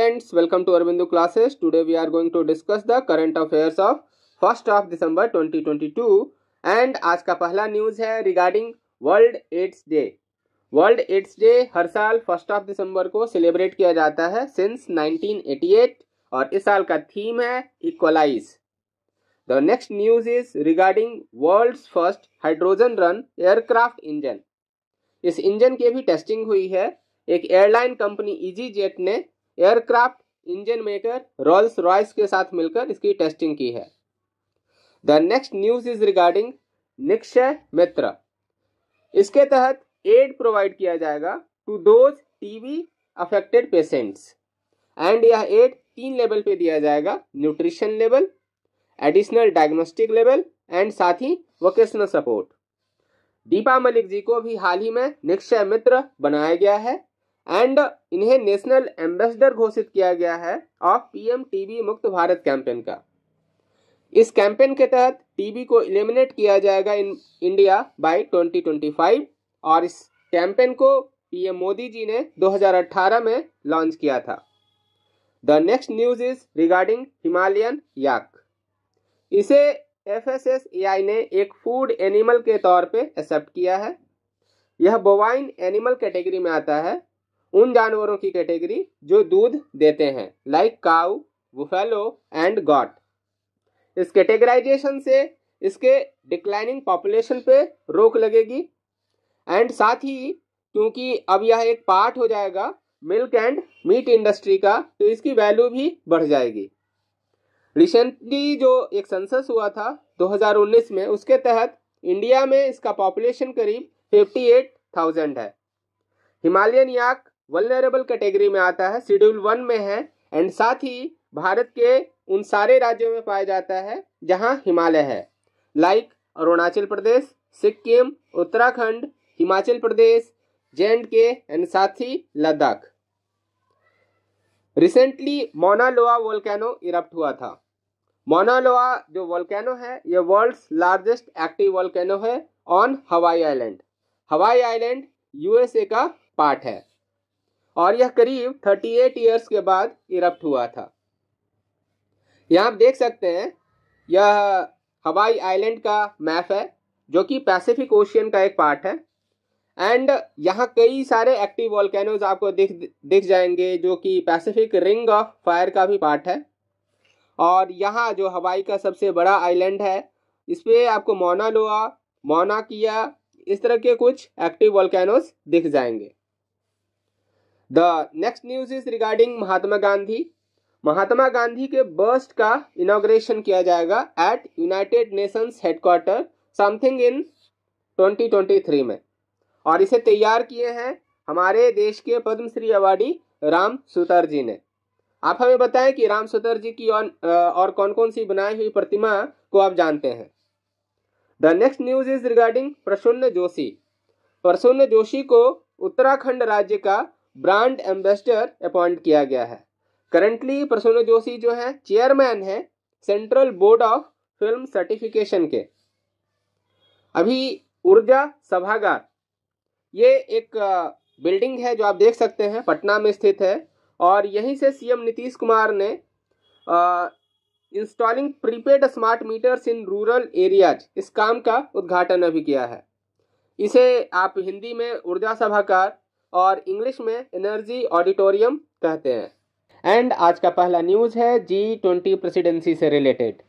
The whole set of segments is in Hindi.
Students welcome to Arvindu classes today we are going to discuss the current affairs of first of December 2022 and आज का पहला न्यूज है regarding world AIDS day world AIDS day हर साल फर्स्ट ऑफ दिसंबर को सेलिब्रेट किया जाता है सिंस 1988 और इस साल का थीम है equalize the next news is regarding world first hydrogen run aircraft engine इस इंजन की भी टेस्टिंग हुई है एक एयरलाइन कंपनी इजी जेट ने aircraft engine maker Rolls Royce के साथ मिलकर इसकी टेस्टिंग की है the next news is regarding Nikshay Mitra इसके तहत एड प्रोवाइड किया जाएगा to those TB affected patients and यह एड तीन लेवल पे दिया जाएगा nutrition level additional diagnostic level and साथ ही वोकेशनल सपोर्ट दीपा मलिक जी को भी हाल ही में निक्षय मित्र बनाया गया है एंड इन्हें नेशनल एम्बेसडर घोषित किया गया है ऑफ पीएम टीबी मुक्त भारत कैंपेन का इस कैंपेन के तहत टीबी को इलिमिनेट किया जाएगा इन इंडिया बाय 2025 और इस कैंपेन को पीएम मोदी जी ने 2018 में लॉन्च किया था the next news is regarding Himalayan yak इसे एफ ने एक फूड एनिमल के तौर पे एक्सेप्ट किया है यह बोवाइन एनिमल कैटेगरी में आता है उन जानवरों की कैटेगरी जो दूध देते हैं like cow buffalo and goat इस कैटेगराइजेशन से इसके डिक्लाइनिंग पॉपुलेशन पे रोक लगेगी एंड साथ ही क्योंकि अब यह एक पार्ट हो जाएगा मिल्क एंड मीट इंडस्ट्री का तो इसकी वैल्यू भी बढ़ जाएगी रिसेंटली जो एक सेंसस हुआ था 2019 में उसके तहत इंडिया में इसका पॉपुलेशन करीब 58,000 है हिमालयन याक वल्नरेबल कैटेगरी में आता है शेड्यूल वन में है एंड साथ ही भारत के उन सारे राज्यों में पाया जाता है जहाँ हिमालय है like Arunachal Pradesh Sikkim Uttarakhand Himachal Pradesh J and K and साथ ही Ladakh recently Mauna Loa volcano erupt हुआ था मोनालोआ जो वोल्केनो है ये वर्ल्ड्स लार्जेस्ट एक्टिव वोल्केनो है on Hawaii island Hawaii island USA का पार्ट है और यह करीब 38 ईयर्स के बाद इरप्ट हुआ था यहाँ आप देख सकते हैं यह हवाई आइलैंड का मैप है जो कि पैसिफिक ओशियन का एक पार्ट है एंड यहाँ कई सारे एक्टिव वॉल्केनोज आपको दिख दिख जाएंगे जो कि पैसिफिक रिंग ऑफ फायर का भी पार्ट है और यहाँ जो हवाई का सबसे बड़ा आइलैंड है इस पर आपको मोना लोआ मोना किया इस तरह के कुछ एक्टिव वॉल्केनोज दिख जाएंगे the next news is regarding Mahatma Gandhi Mahatma Gandhi के बर्स्ट का इनोग्रेशन किया जाएगा at United Nations headquarter something in 2023 में और इसे तैयार किए हैं हमारे देश के पद्मश्री अवार्डी राम सुतर जी ने आप हमें बताएं कि राम सुतर जी की और, और कौन कौन सी बनाई हुई प्रतिमा को आप जानते हैं the next news is regarding Prasoon Joshi Prasoon Joshi को उत्तराखंड राज्य का ब्रांड एम्बेसडर अपॉइंट किया गया है करंटली प्रसून जोशी जो है चेयरमैन है central board of film certification के अभी ऊर्जा सभागार ये एक बिल्डिंग है जो आप देख सकते हैं पटना में स्थित है और यहीं से सीएम नीतीश कुमार ने installing prepaid smart meters in rural areas इस काम का उद्घाटन अभी किया है इसे आप हिंदी में ऊर्जा सभागार और इंग्लिश में एनर्जी ऑडिटोरियम कहते हैं एंड आज का पहला न्यूज़ है जी ट्वेंटी प्रेसिडेंसी से रिलेटेड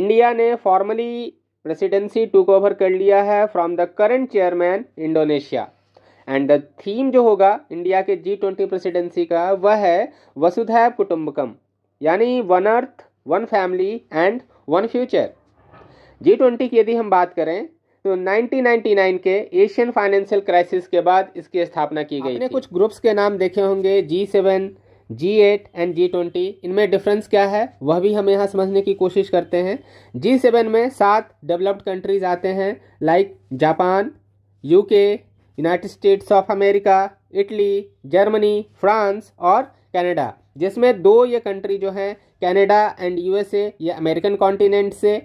इंडिया ने फॉर्मली प्रेसिडेंसी टूक ओवर कर लिया है from the current chairman Indonesia and the theme जो होगा इंडिया के जी ट्वेंटी प्रेसिडेंसी का वह है वसुधैव कुटुम्बकम यानी one earth one family and one future G twenty की यदि हम बात करें तो 1999 के एशियन फाइनेंशियल क्राइसिस के बाद इसकी स्थापना की गई आपने कुछ ग्रुप्स के नाम देखे होंगे G seven G eight and G twenty इनमें डिफरेंस क्या है वह भी हम यहाँ समझने की कोशिश करते हैं जी सेवन में सात डेवलप्ड कंट्रीज आते हैं like Japan UK United States of America Italy Germany France और कनाडा जिसमें दो ये कंट्री जो हैं कनाडा एंड यूएसए ये अमेरिकन कॉन्टिनेंट से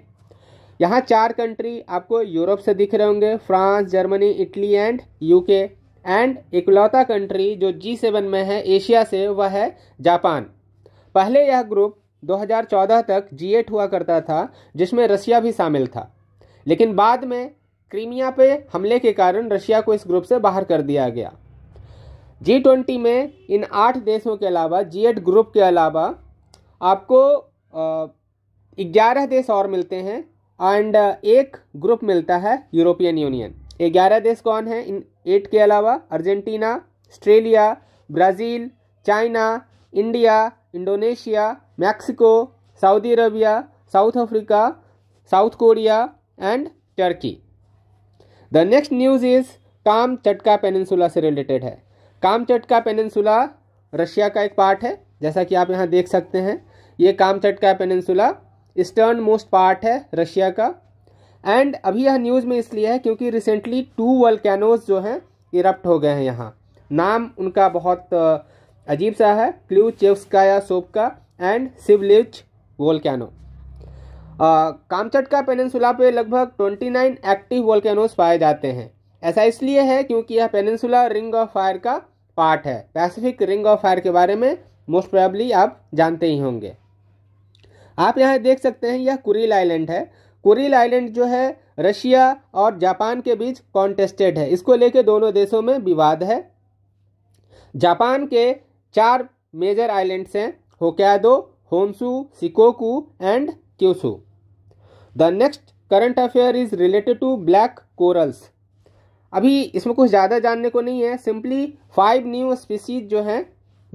यहाँ चार कंट्री आपको यूरोप से दिख रहे होंगे France Germany Italy and UK and इकलौता कंट्री जो जी सेवन में है एशिया से वह है जापान पहले यह ग्रुप 2014 तक जी एट हुआ करता था जिसमें रशिया भी शामिल था लेकिन बाद में क्रीमिया पे हमले के कारण रशिया को इस ग्रुप से बाहर कर दिया गया जी ट्वेंटी में इन आठ देशों के अलावा जी एट ग्रुप के अलावा आपको ग्यारह देश और मिलते हैं एंड uh, एक ग्रुप मिलता है यूरोपियन यूनियन ये ग्यारह देश कौन है इन एट के अलावा Argentina Australia Brazil China India Indonesia Mexico Saudi Arabia South Africa South Korea and Turkey the next news is Kamchatka peninsula से रिलेटेड है काम चटका पेनिनसुला रशिया का एक पार्ट है जैसा कि आप यहाँ देख सकते हैं ये Kamchatka peninsula eastern most part है रशिया का एंड अभी यह न्यूज़ में इसलिए है क्योंकि रिसेंटली टू वॉलकैनोज जो हैं इरप्ट हो गए हैं यहाँ नाम उनका बहुत अजीब सा है क्ल्यू चेवस्का या सोपका एंड सिवलिच कामचट कामचटका पेनिनसुला पे लगभग 29 एक्टिव वोल्केनोज पाए जाते हैं ऐसा इसलिए है क्योंकि यह पेनन्सुला रिंग ऑफ फायर का पार्ट है पैसिफिक रिंग ऑफ फायर के बारे में मोस्ट प्रॉबली आप जानते ही होंगे आप यहाँ देख सकते हैं यह कुरील आइलैंड है कुरील आइलैंड जो है रशिया और जापान के बीच कॉन्टेस्टेड है इसको लेके दोनों देशों में विवाद है जापान के चार मेजर आइलैंड्स हैं Hokkaido Honshu Shikoku and Kyushu the next current affair is related to black corals अभी इसमें कुछ ज़्यादा जानने को नहीं है सिंपली फाइव न्यू स्पीसीज जो हैं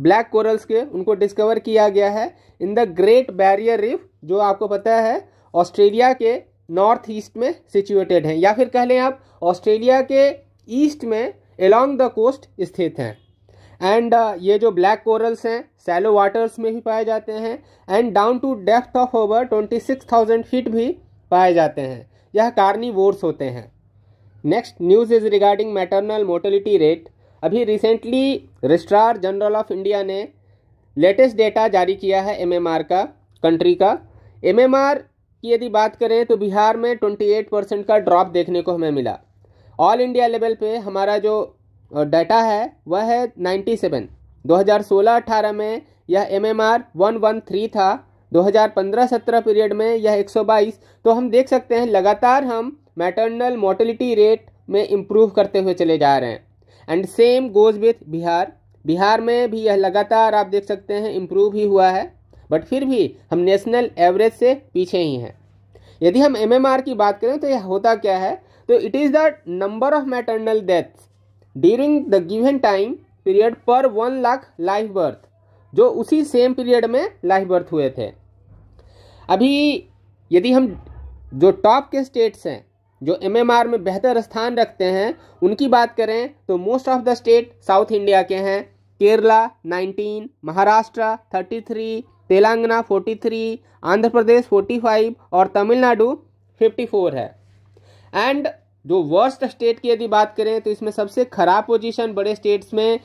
ब्लैक कोरल्स के उनको डिस्कवर किया गया है in the great barrier reef जो आपको पता है ऑस्ट्रेलिया के नॉर्थ ईस्ट में सिचुएटेड हैं या फिर कह लें आप ऑस्ट्रेलिया के ईस्ट में एलोंग द कोस्ट स्थित हैं एंड uh, ये जो ब्लैक कोरल्स हैं सैलो वाटर्स में भी पाए जाते हैं and down to depth of over twenty six thousand feet भी पाए जाते हैं यह वोर्स होते हैं next news is regarding maternal mortality rate अभी recently registrar general of India ने लेटेस्ट डेटा जारी किया है एमएमआर का कंट्री का एमएमआर की यदि बात करें तो बिहार में 28 परसेंट का ड्रॉप देखने को हमें मिला ऑल इंडिया लेवल पे हमारा जो डाटा है वह है 97 सोलह अट्ठारह में यह M M R one one three था 2015-17 पीरियड में यह 122 तो हम देख सकते हैं लगातार हम मैटरनल मोटिलिटी रेट में इम्प्रूव करते हुए चले जा रहे हैं and same goes with Bihar Bihar में भी यह लगातार आप देख सकते हैं इम्प्रूव ही हुआ है बट फिर भी हम नेशनल एवरेज से पीछे ही हैं यदि हम एमएमआर की बात करें तो यह होता क्या है तो it is the number of maternal deaths during the given time period per one lakh live birth जो उसी सेम पीरियड में लाइफ बर्थ हुए थे अभी यदि हम जो टॉप के स्टेट्स हैं जो एमएमआर में बेहतर स्थान रखते हैं उनकी बात करें तो most of the state South India के हैं केरला 19, महाराष्ट्र 33, तेलंगाना 43, आंध्र प्रदेश 45 और तमिलनाडु 54 है एंड जो वर्स्ट स्टेट की यदि बात करें तो इसमें सबसे खराब पोजीशन बड़े स्टेट्स में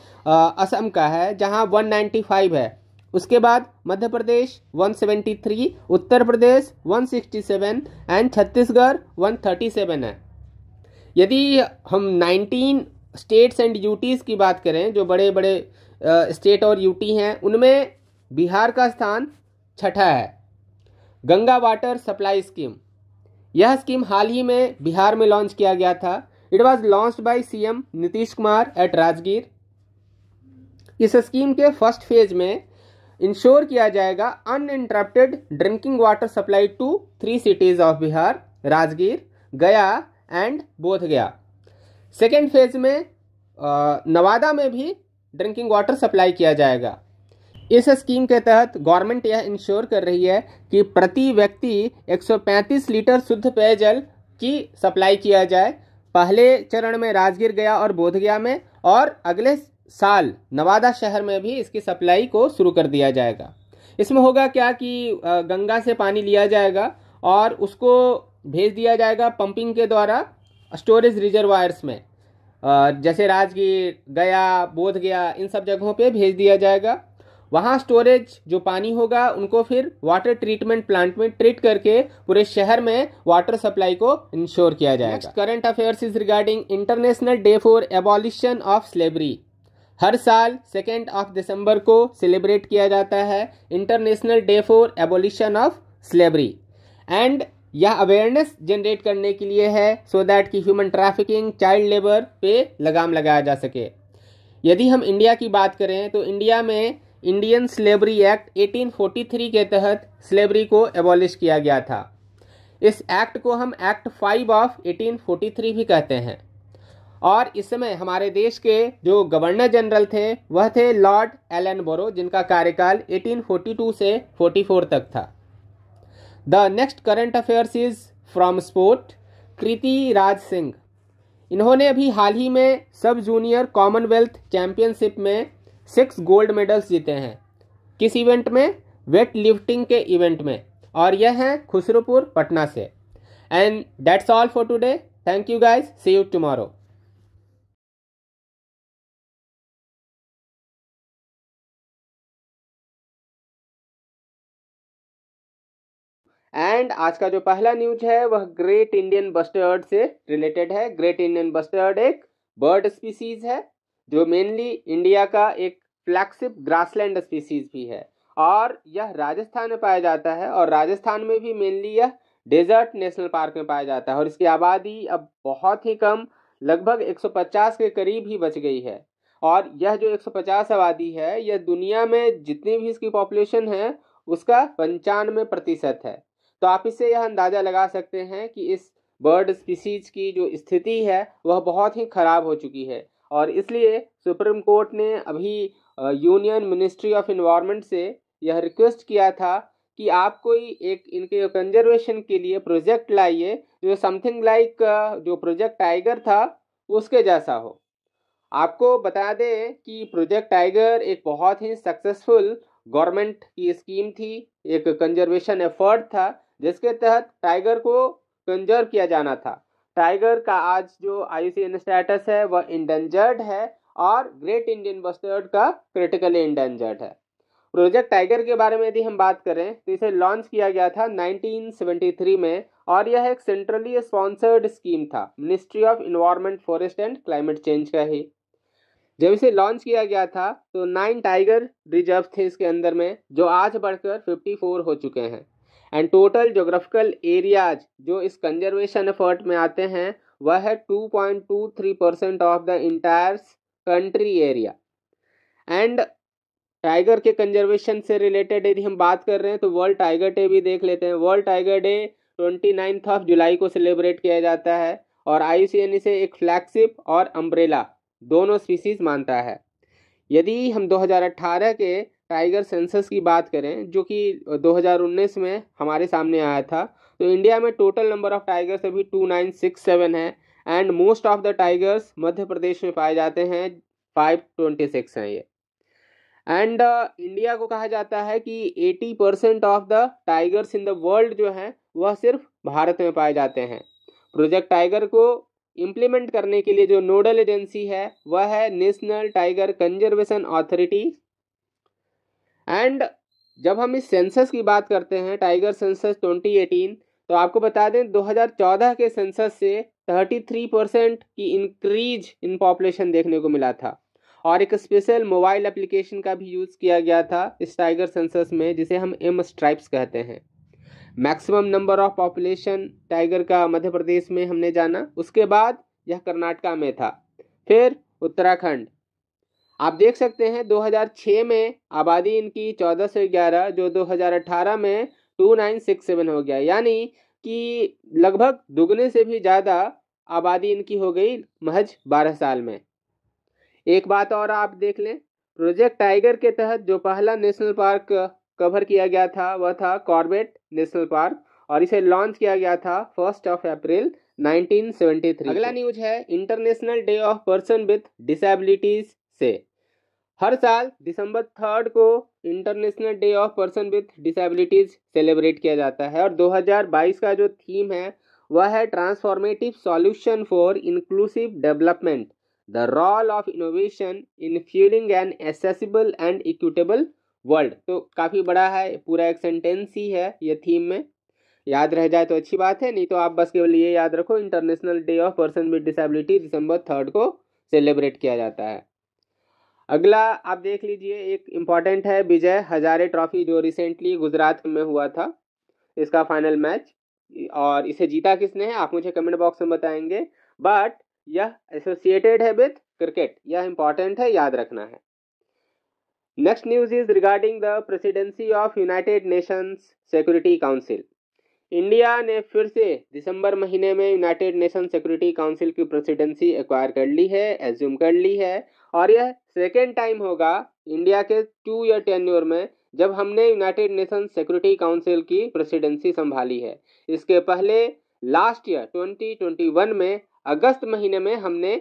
असम का है जहां 195 है उसके बाद मध्य प्रदेश 173 उत्तर प्रदेश 167 एंड छत्तीसगढ़ 137 है यदि हम 19 स्टेट्स एंड यूटीज़ की बात करें जो बड़े बड़े स्टेट और यूटी हैं उनमें बिहार का स्थान छठा है गंगा वाटर सप्लाई स्कीम यह स्कीम हाल ही में बिहार में लॉन्च किया गया था it was launch by CM Nitish Kumar at Rajgir इस स्कीम के फर्स्ट फेज में इंश्योर किया जाएगा uninterrupted drinking water supply to three cities of Bihar Rajgir Gaya and बोध गया सेकेंड फेज में नवादा में भी ड्रिंकिंग वाटर सप्लाई किया जाएगा इस स्कीम के तहत गवर्नमेंट यह इंश्योर कर रही है कि प्रति व्यक्ति 135 लीटर शुद्ध पेयजल की सप्लाई किया जाए पहले चरण में राजगीर गया और बोधगया में और अगले साल नवादा शहर में भी इसकी सप्लाई को शुरू कर दिया जाएगा इसमें होगा क्या कि गंगा से पानी लिया जाएगा और उसको भेज दिया जाएगा पंपिंग के द्वारा स्टोरेज रिजर्वायर्स में जैसे राजगीर गया बोध गया इन सब जगहों पे भेज दिया जाएगा वहाँ स्टोरेज जो पानी होगा उनको फिर वाटर ट्रीटमेंट प्लांट में ट्रीट करके पूरे शहर में वाटर सप्लाई को इंश्योर किया जाएगा current affairs is regarding international day for abolition of slavery हर साल सेकेंड ऑफ दिसंबर को सेलिब्रेट किया जाता है international day for abolition of slavery and यह अवेयरनेस जनरेट करने के लिए है सो so दैट कि ह्यूमन ट्रैफिकिंग चाइल्ड लेबर पे लगाम लगाया जा सके यदि हम इंडिया की बात करें तो इंडिया में इंडियन स्लेबरी एक्ट 1843 के तहत स्लेबरी को एबॉलिश किया गया था इस एक्ट को हम एक्ट फाइव ऑफ 1843 भी कहते हैं और इस समय हमारे देश के जो गवर्नर जनरल थे वह थे लॉर्ड एलन बोरो जिनका कार्यकाल 1842 से 44 तक था the next current affairs is from sport Kriti Raj Singh इन्होंने अभी हाल ही में सब जूनियर कॉमनवेल्थ चैंपियनशिप में सिक्स गोल्ड मेडल्स जीते हैं किस इवेंट में वेट लिफ्टिंग के इवेंट में और यह हैं खुसरूपुर पटना से and that's all for today thank you guys see you tomorrow and आज का जो पहला न्यूज है वह ग्रेट इंडियन बस्टर्ड से रिलेटेड है ग्रेट इंडियन बस्टर्ड एक बर्ड स्पीसीज है जो मेनली इंडिया का एक फ्लैगशिप ग्रासलैंड स्पीसीज भी है और यह राजस्थान में पाया जाता है और राजस्थान में भी मेनली यह डेजर्ट नेशनल पार्क में पाया जाता है और इसकी आबादी अब बहुत ही कम लगभग 150 के करीब ही बच गई है और यह जो 150 आबादी है यह दुनिया में जितनी भी इसकी पॉपुलेशन है उसका पंचानवे प्रतिशत है तो आप इससे यह अंदाज़ा लगा सकते हैं कि इस बर्ड स्पीसीज की जो स्थिति है वह बहुत ही ख़राब हो चुकी है और इसलिए सुप्रीम कोर्ट ने अभी यूनियन मिनिस्ट्री ऑफ इन्वायरमेंट से यह रिक्वेस्ट किया था कि आप कोई एक इनके कंजर्वेशन के लिए प्रोजेक्ट लाइए जो समथिंग लाइक जो प्रोजेक्ट टाइगर था उसके जैसा हो आपको बता दें कि प्रोजेक्ट टाइगर एक बहुत ही सक्सेसफुल गवर्नमेंट की स्कीम थी एक कंजर्वेशन एफर्ट था जिसके तहत टाइगर को कंजर्व किया जाना था टाइगर का आज जो आई स्टेटस है वह इंडेंजर्ड है और ग्रेट इंडियन बस्टर्ड का क्रिटिकली इंडेंजर्ड है प्रोजेक्ट टाइगर के बारे में यदि हम बात करें तो इसे लॉन्च किया गया था 1973 में और यह एक सेंट्रली स्पॉन्सर्ड स्कीम था ministry of environment forest and climate change का ही जब इसे लॉन्च किया गया था तो नाइन टाइगर रिजर्व थे इसके अंदर में जो आज बढ़कर 54 हो चुके हैं एंड टोटल जोग्राफिकल एरियाज जो इस कंजर्वेशन एफर्ट में आते हैं वह है two two point three percent of the entire country area and tiger के कंजर्वेशन से रिलेटेड यदि हम बात कर रहे हैं तो वर्ल्ड टाइगर डे भी देख लेते हैं world tiger day twenty ninth of July को सेलिब्रेट किया जाता है और आई इसे एक फ्लैगशिप और अम्ब्रेला दोनों स्पीसीज मानता है यदि हम 2018 के टाइगर सेंसस की बात करें जो कि 2019 में हमारे सामने आया था तो इंडिया में टोटल नंबर ऑफ टाइगर्स अभी 2967 है and most of the tigers Madhya Pradesh में पाए जाते हैं 526 हैं ये एंड uh, इंडिया को कहा जाता है कि 80 percent of the tigers in the world जो हैं वह सिर्फ भारत में पाए जाते हैं प्रोजेक्ट टाइगर को इम्प्लीमेंट करने के लिए जो नोडल एजेंसी है वह है national tiger conservation authority and जब हम इस सेंसस की बात करते हैं टाइगर सेंसस 2018 तो आपको बता दें 2014 के सेंसस से 33 परसेंट की इंक्रीज इन पॉपुलेशन देखने को मिला था और एक स्पेशल मोबाइल एप्लीकेशन का भी यूज़ किया गया था इस टाइगर सेंसस में जिसे हम एम स्ट्राइप्स कहते हैं maximum number of population tiger का मध्य प्रदेश में हमने जाना उसके बाद यह कर्नाटका में था फिर उत्तराखंड आप देख सकते हैं 2006 में आबादी इनकी चौदह से ग्यारह जो 2018 में 2967 हो गया यानी कि लगभग दुगने से भी ज़्यादा आबादी इनकी हो गई महज 12 साल में एक बात और आप देख लें प्रोजेक्ट टाइगर के तहत जो पहला नेशनल पार्क कवर किया गया था वह था कॉर्बेट नेशनल पार्क और इसे लॉन्च किया गया था फर्स्ट ऑफ अप्रैल 1973 अगला न्यूज है international day of person with disabilities से हर साल दिसंबर थर्ड को international day of person with disabilities celebrate किया जाता है और 2022 का जो थीम है वह है transformative solution for inclusive development the role of innovation in fuelling an accessible and equitable world तो काफ़ी बड़ा है पूरा एक सेंटेंस ही है ये थीम में याद रह जाए तो अच्छी बात है नहीं तो आप बस केवल ये याद रखो international day of person with disability December third को सेलिब्रेट किया जाता है अगला आप देख लीजिए एक इम्पॉर्टेंट है विजय हजारे ट्रॉफी जो रिसेंटली गुजरात में हुआ था इसका फाइनल मैच और इसे जीता किसने है आप मुझे कमेंट बॉक्स में बताएंगे बट यह एसोसिएटेड है विथ क्रिकेट यह इम्पॉर्टेंट है याद रखना है next news is regarding the presidency of United Nations security council India ने फिर से दिसंबर महीने में यूनाइटेड नेशन सिक्योरिटी काउंसिल की प्रेसिडेंसी एक्वायर कर ली है एज्यूम कर ली है और यह सेकेंड टाइम होगा इंडिया के टू ईयर टेन्योर में जब हमने यूनाइटेड नेशन सिक्योरिटी काउंसिल की प्रेसिडेंसी संभाली है इसके पहले लास्ट ईयर 2021 में अगस्त महीने में हमने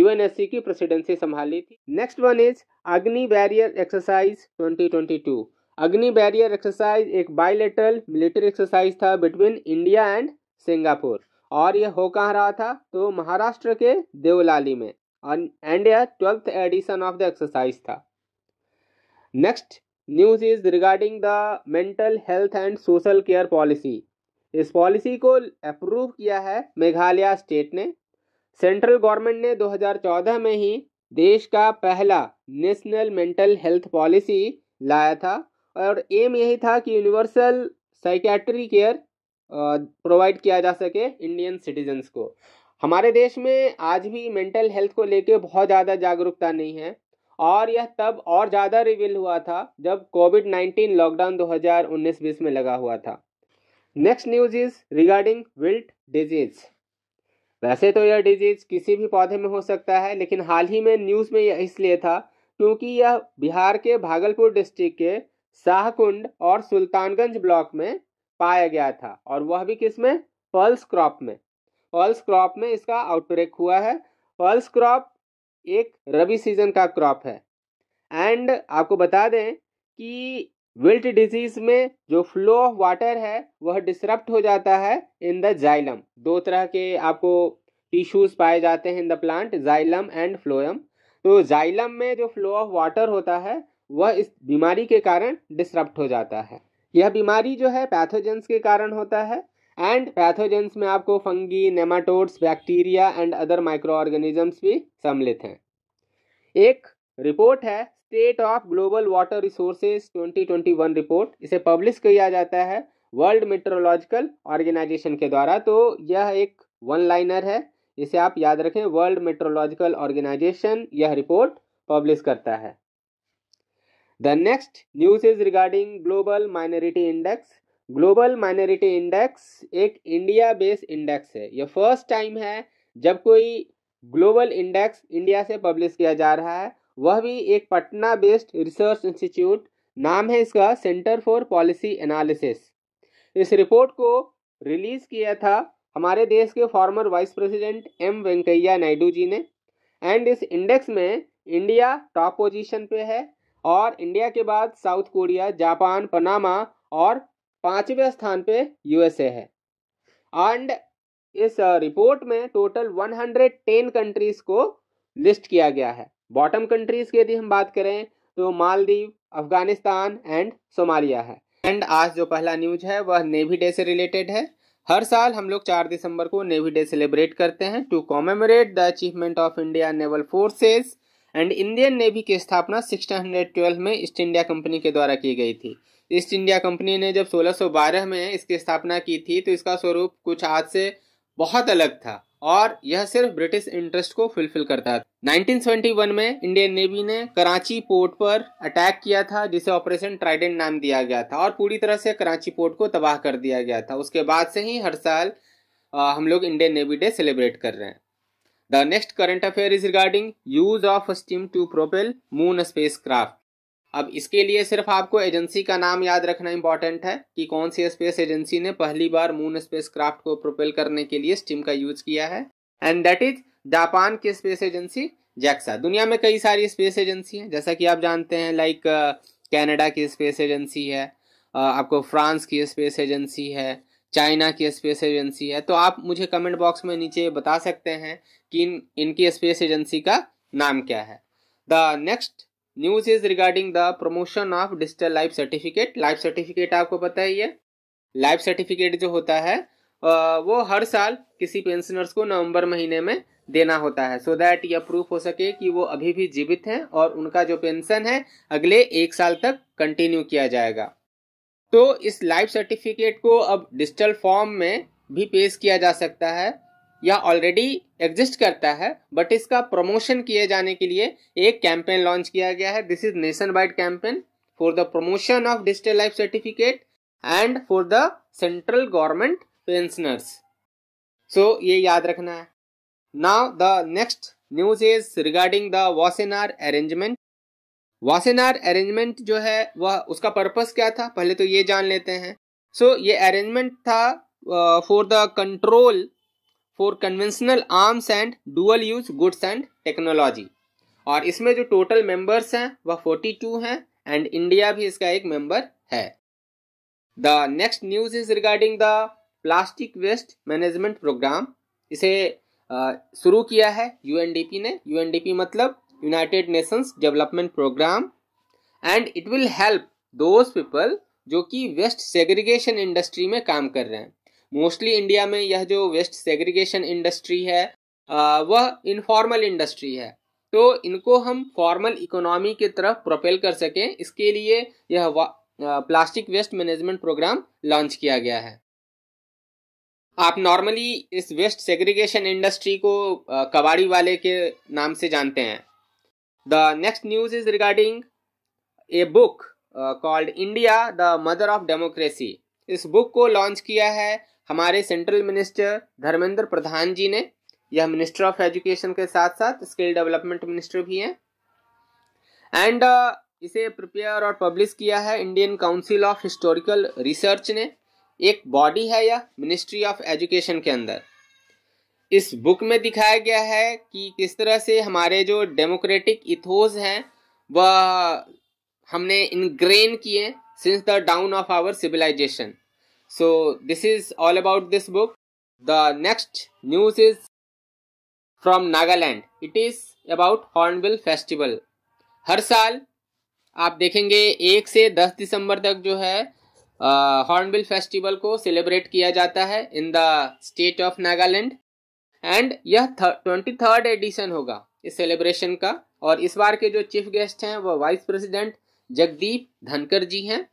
यूएनएससी की प्रेसिडेंसी संभाली थी next one is Agni warrior exercise 2022 Agni warrior exercise एक बायलेटरल मिलिट्री एक्सरसाइज था बिटवीन इंडिया एंड सिंगापुर और यह हो कहाँ रहा था तो महाराष्ट्र के देवलाली में एंड यह twelfth edition of the exercise था next news is regarding the mental health and social care policy इस पॉलिसी को अप्रूव किया है मेघालय स्टेट ने सेंट्रल गवर्नमेंट ने 2014 में ही देश का पहला नेशनल मेंटल हेल्थ पॉलिसी लाया था और एम यही था कि यूनिवर्सल साइकेट्री केयर प्रोवाइड किया जा सके इंडियन सिटीजन्स को हमारे देश में आज भी मेंटल हेल्थ को लेकर बहुत ज़्यादा जागरूकता नहीं है और यह तब और ज़्यादा रिवील हुआ था जब कोविड 19 लॉकडाउन 2019-20 में लगा हुआ था next news is regarding wilt disease वैसे तो यह डिजीज किसी भी पौधे में हो सकता है लेकिन हाल ही में न्यूज़ में यह इसलिए था क्योंकि यह बिहार के भागलपुर डिस्ट्रिक्ट के शाहकुंड और सुल्तानगंज ब्लॉक में पाया गया था और वह भी किस में पल्स क्रॉप में ऑल्स क्रॉप में इसका आउटब्रेक हुआ है ऑल्स क्रॉप एक रबी सीजन का क्रॉप है एंड आपको बता दें कि विल्ट डिजीज में जो फ्लो ऑफ वाटर है वह डिसरप्ट हो जाता है इन द जाइलम दो तरह के आपको टिश्यूज पाए जाते हैं in the plant xylem and phloem तो जाइलम में जो फ्लो ऑफ वाटर होता है वह इस बीमारी के कारण डिसरप्ट हो जाता है यह बीमारी जो है पैथोजेंस के कारण होता है एंड पैथोजेंस में आपको fungi nematodes bacteria and other micro organisms भी सम्मिलित हैं एक रिपोर्ट है state of global water resources 2021 report इसे पब्लिश किया जाता है वर्ल्ड मेट्रोलॉजिकल ऑर्गेनाइजेशन के द्वारा तो यह एक वन लाइनर है इसे आप याद रखें वर्ल्ड मेट्रोलॉजिकल ऑर्गेनाइजेशन यह रिपोर्ट पब्लिश करता है the next news is regarding global minority index global minority index एक इंडिया बेस्ड इंडेक्स है यह फर्स्ट टाइम है जब कोई ग्लोबल इंडेक्स इंडिया से पब्लिश किया जा रहा है वह भी एक पटना बेस्ड रिसर्च इंस्टीट्यूट नाम है इसका सेंटर फॉर पॉलिसी एनालिसिस इस रिपोर्ट को रिलीज किया था हमारे देश के former vice president M Venkaiah Naidu ji ने एंड इस इंडेक्स में इंडिया टॉप पोजीशन पे है और इंडिया के बाद साउथ कोरिया जापान पनामा और पांचवें स्थान पे यूएसए है एंड इस रिपोर्ट में टोटल 110 कंट्रीज को लिस्ट किया गया है बॉटम कंट्रीज की यदि हम बात करें तो मालदीव अफगानिस्तान एंड सोमालिया है एंड आज जो पहला न्यूज है वह नेवी डे से रिलेटेड है हर साल हम लोग चार दिसंबर को नेवी डे सेलिब्रेट करते हैं to commemorate the achievement of India naval forces and Indian navy की स्थापना 1612 में ईस्ट इंडिया कंपनी के द्वारा की गई थी ईस्ट इंडिया कंपनी ने जब 1612 में इसकी स्थापना की थी तो इसका स्वरूप कुछ आज से बहुत अलग था और यह सिर्फ ब्रिटिश इंटरेस्ट को फुलफिल करता था 1971 में इंडियन नेवी ने कराची पोर्ट पर अटैक किया था जिसे ऑपरेशन ट्राइडेंट नाम दिया गया था और पूरी तरह से कराची पोर्ट को तबाह कर दिया गया था उसके बाद से ही हर साल आ, हम लोग इंडियन नेवी डे सेलिब्रेट कर रहे हैं the next current affair is regarding use of steam to propel moon space craft अब इसके लिए सिर्फ आपको एजेंसी का नाम याद रखना इंपॉर्टेंट है कि कौन सी स्पेस एजेंसी ने पहली बार मून स्पेस क्राफ्ट को प्रोपेल करने के लिए स्टीम का यूज किया है एंड दैट इज जापान की स्पेस एजेंसी जैक्सा दुनिया में कई सारी स्पेस एजेंसी हैं जैसा कि आप जानते हैं लाइक कैनेडा uh, की स्पेस एजेंसी है uh, आपको फ्रांस की स्पेस एजेंसी है चाइना की स्पेस एजेंसी है तो आप मुझे कमेंट बॉक्स में नीचे बता सकते हैं कि इन इनकी स्पेस एजेंसी का नाम क्या है the next news is regarding the promotion of digital life certificate life certificate आपको पता ही है लाइफ सर्टिफिकेट जो होता है वो हर साल किसी पेंशनर्स को नवंबर महीने में देना होता है सो दैट यह प्रूफ हो सके कि वो अभी भी जीवित हैं और उनका जो पेंशन है अगले एक साल तक कंटिन्यू किया जाएगा तो इस लाइफ सर्टिफिकेट को अब डिजिटल फॉर्म में भी पेश किया जा सकता है या ऑलरेडी एग्जिस्ट करता है बट इसका प्रमोशन किए जाने के लिए एक कैंपेन लॉन्च किया गया है this is nation wide campaign for the promotion of digital life certificate and for the central government pensioners so ये याद रखना है now the next news is regarding the Wassenaar arrangement Wassenaar arrangement जो है वह उसका पर्पस क्या था पहले तो ये जान लेते हैं सो so, ये अरेंजमेंट था for the control for conventional arms and dual use goods and technology और इसमें जो टोटल मेंबर्स हैं वह 42 हैं एंड इंडिया भी इसका एक मेंबर है the next news is regarding the plastic waste management programme इसे शुरू किया है यूएनडीपी ने यूएनडीपी मतलब United Nations Development Programme and it will help those people जो कि वेस्ट सेग्रीगेशन इंडस्ट्री में काम कर रहे हैं मोस्टली इंडिया में यह जो वेस्ट सेग्रीगेशन इंडस्ट्री है वह इनफॉर्मल इंडस्ट्री है तो इनको हम फॉर्मल इकोनॉमी की तरफ प्रोपेल कर सकें इसके लिए यह plastic waste management programme launch किया गया है आप नॉर्मली इस वेस्ट सेग्रीगेशन इंडस्ट्री को कबाड़ी वाले के नाम से जानते हैं the next news is regarding a book called India the mother of democracy इस बुक को लॉन्च किया है हमारे सेंट्रल मिनिस्टर धर्मेंद्र प्रधान जी ने यह मिनिस्टर ऑफ एजुकेशन के साथ साथ स्किल डेवलपमेंट मिनिस्टर भी हैं एंड uh, इसे प्रिपेयर और पब्लिश किया है Indian council of historical research ने एक बॉडी है यह मिनिस्ट्री ऑफ एजुकेशन के अंदर इस बुक में दिखाया गया है कि किस तरह से हमारे जो डेमोक्रेटिक इथोज हैं वह हमने इनग्रेन किए since the dawn of our civilisation So this is all about this book. The next news is from Nagaland. It is about Hornbill Festival. हर साल आप देखेंगे एक से दस दिसंबर तक जो है हॉर्नबिल फेस्टिवल को सेलिब्रेट किया जाता है in the state of Nagaland and यह ट्वेंटी थर्ड एडिशन होगा इस सेलिब्रेशन का और इस बार के जो चीफ गेस्ट हैं वो वाइस प्रेसिडेंट जगदीप धनकर जी हैं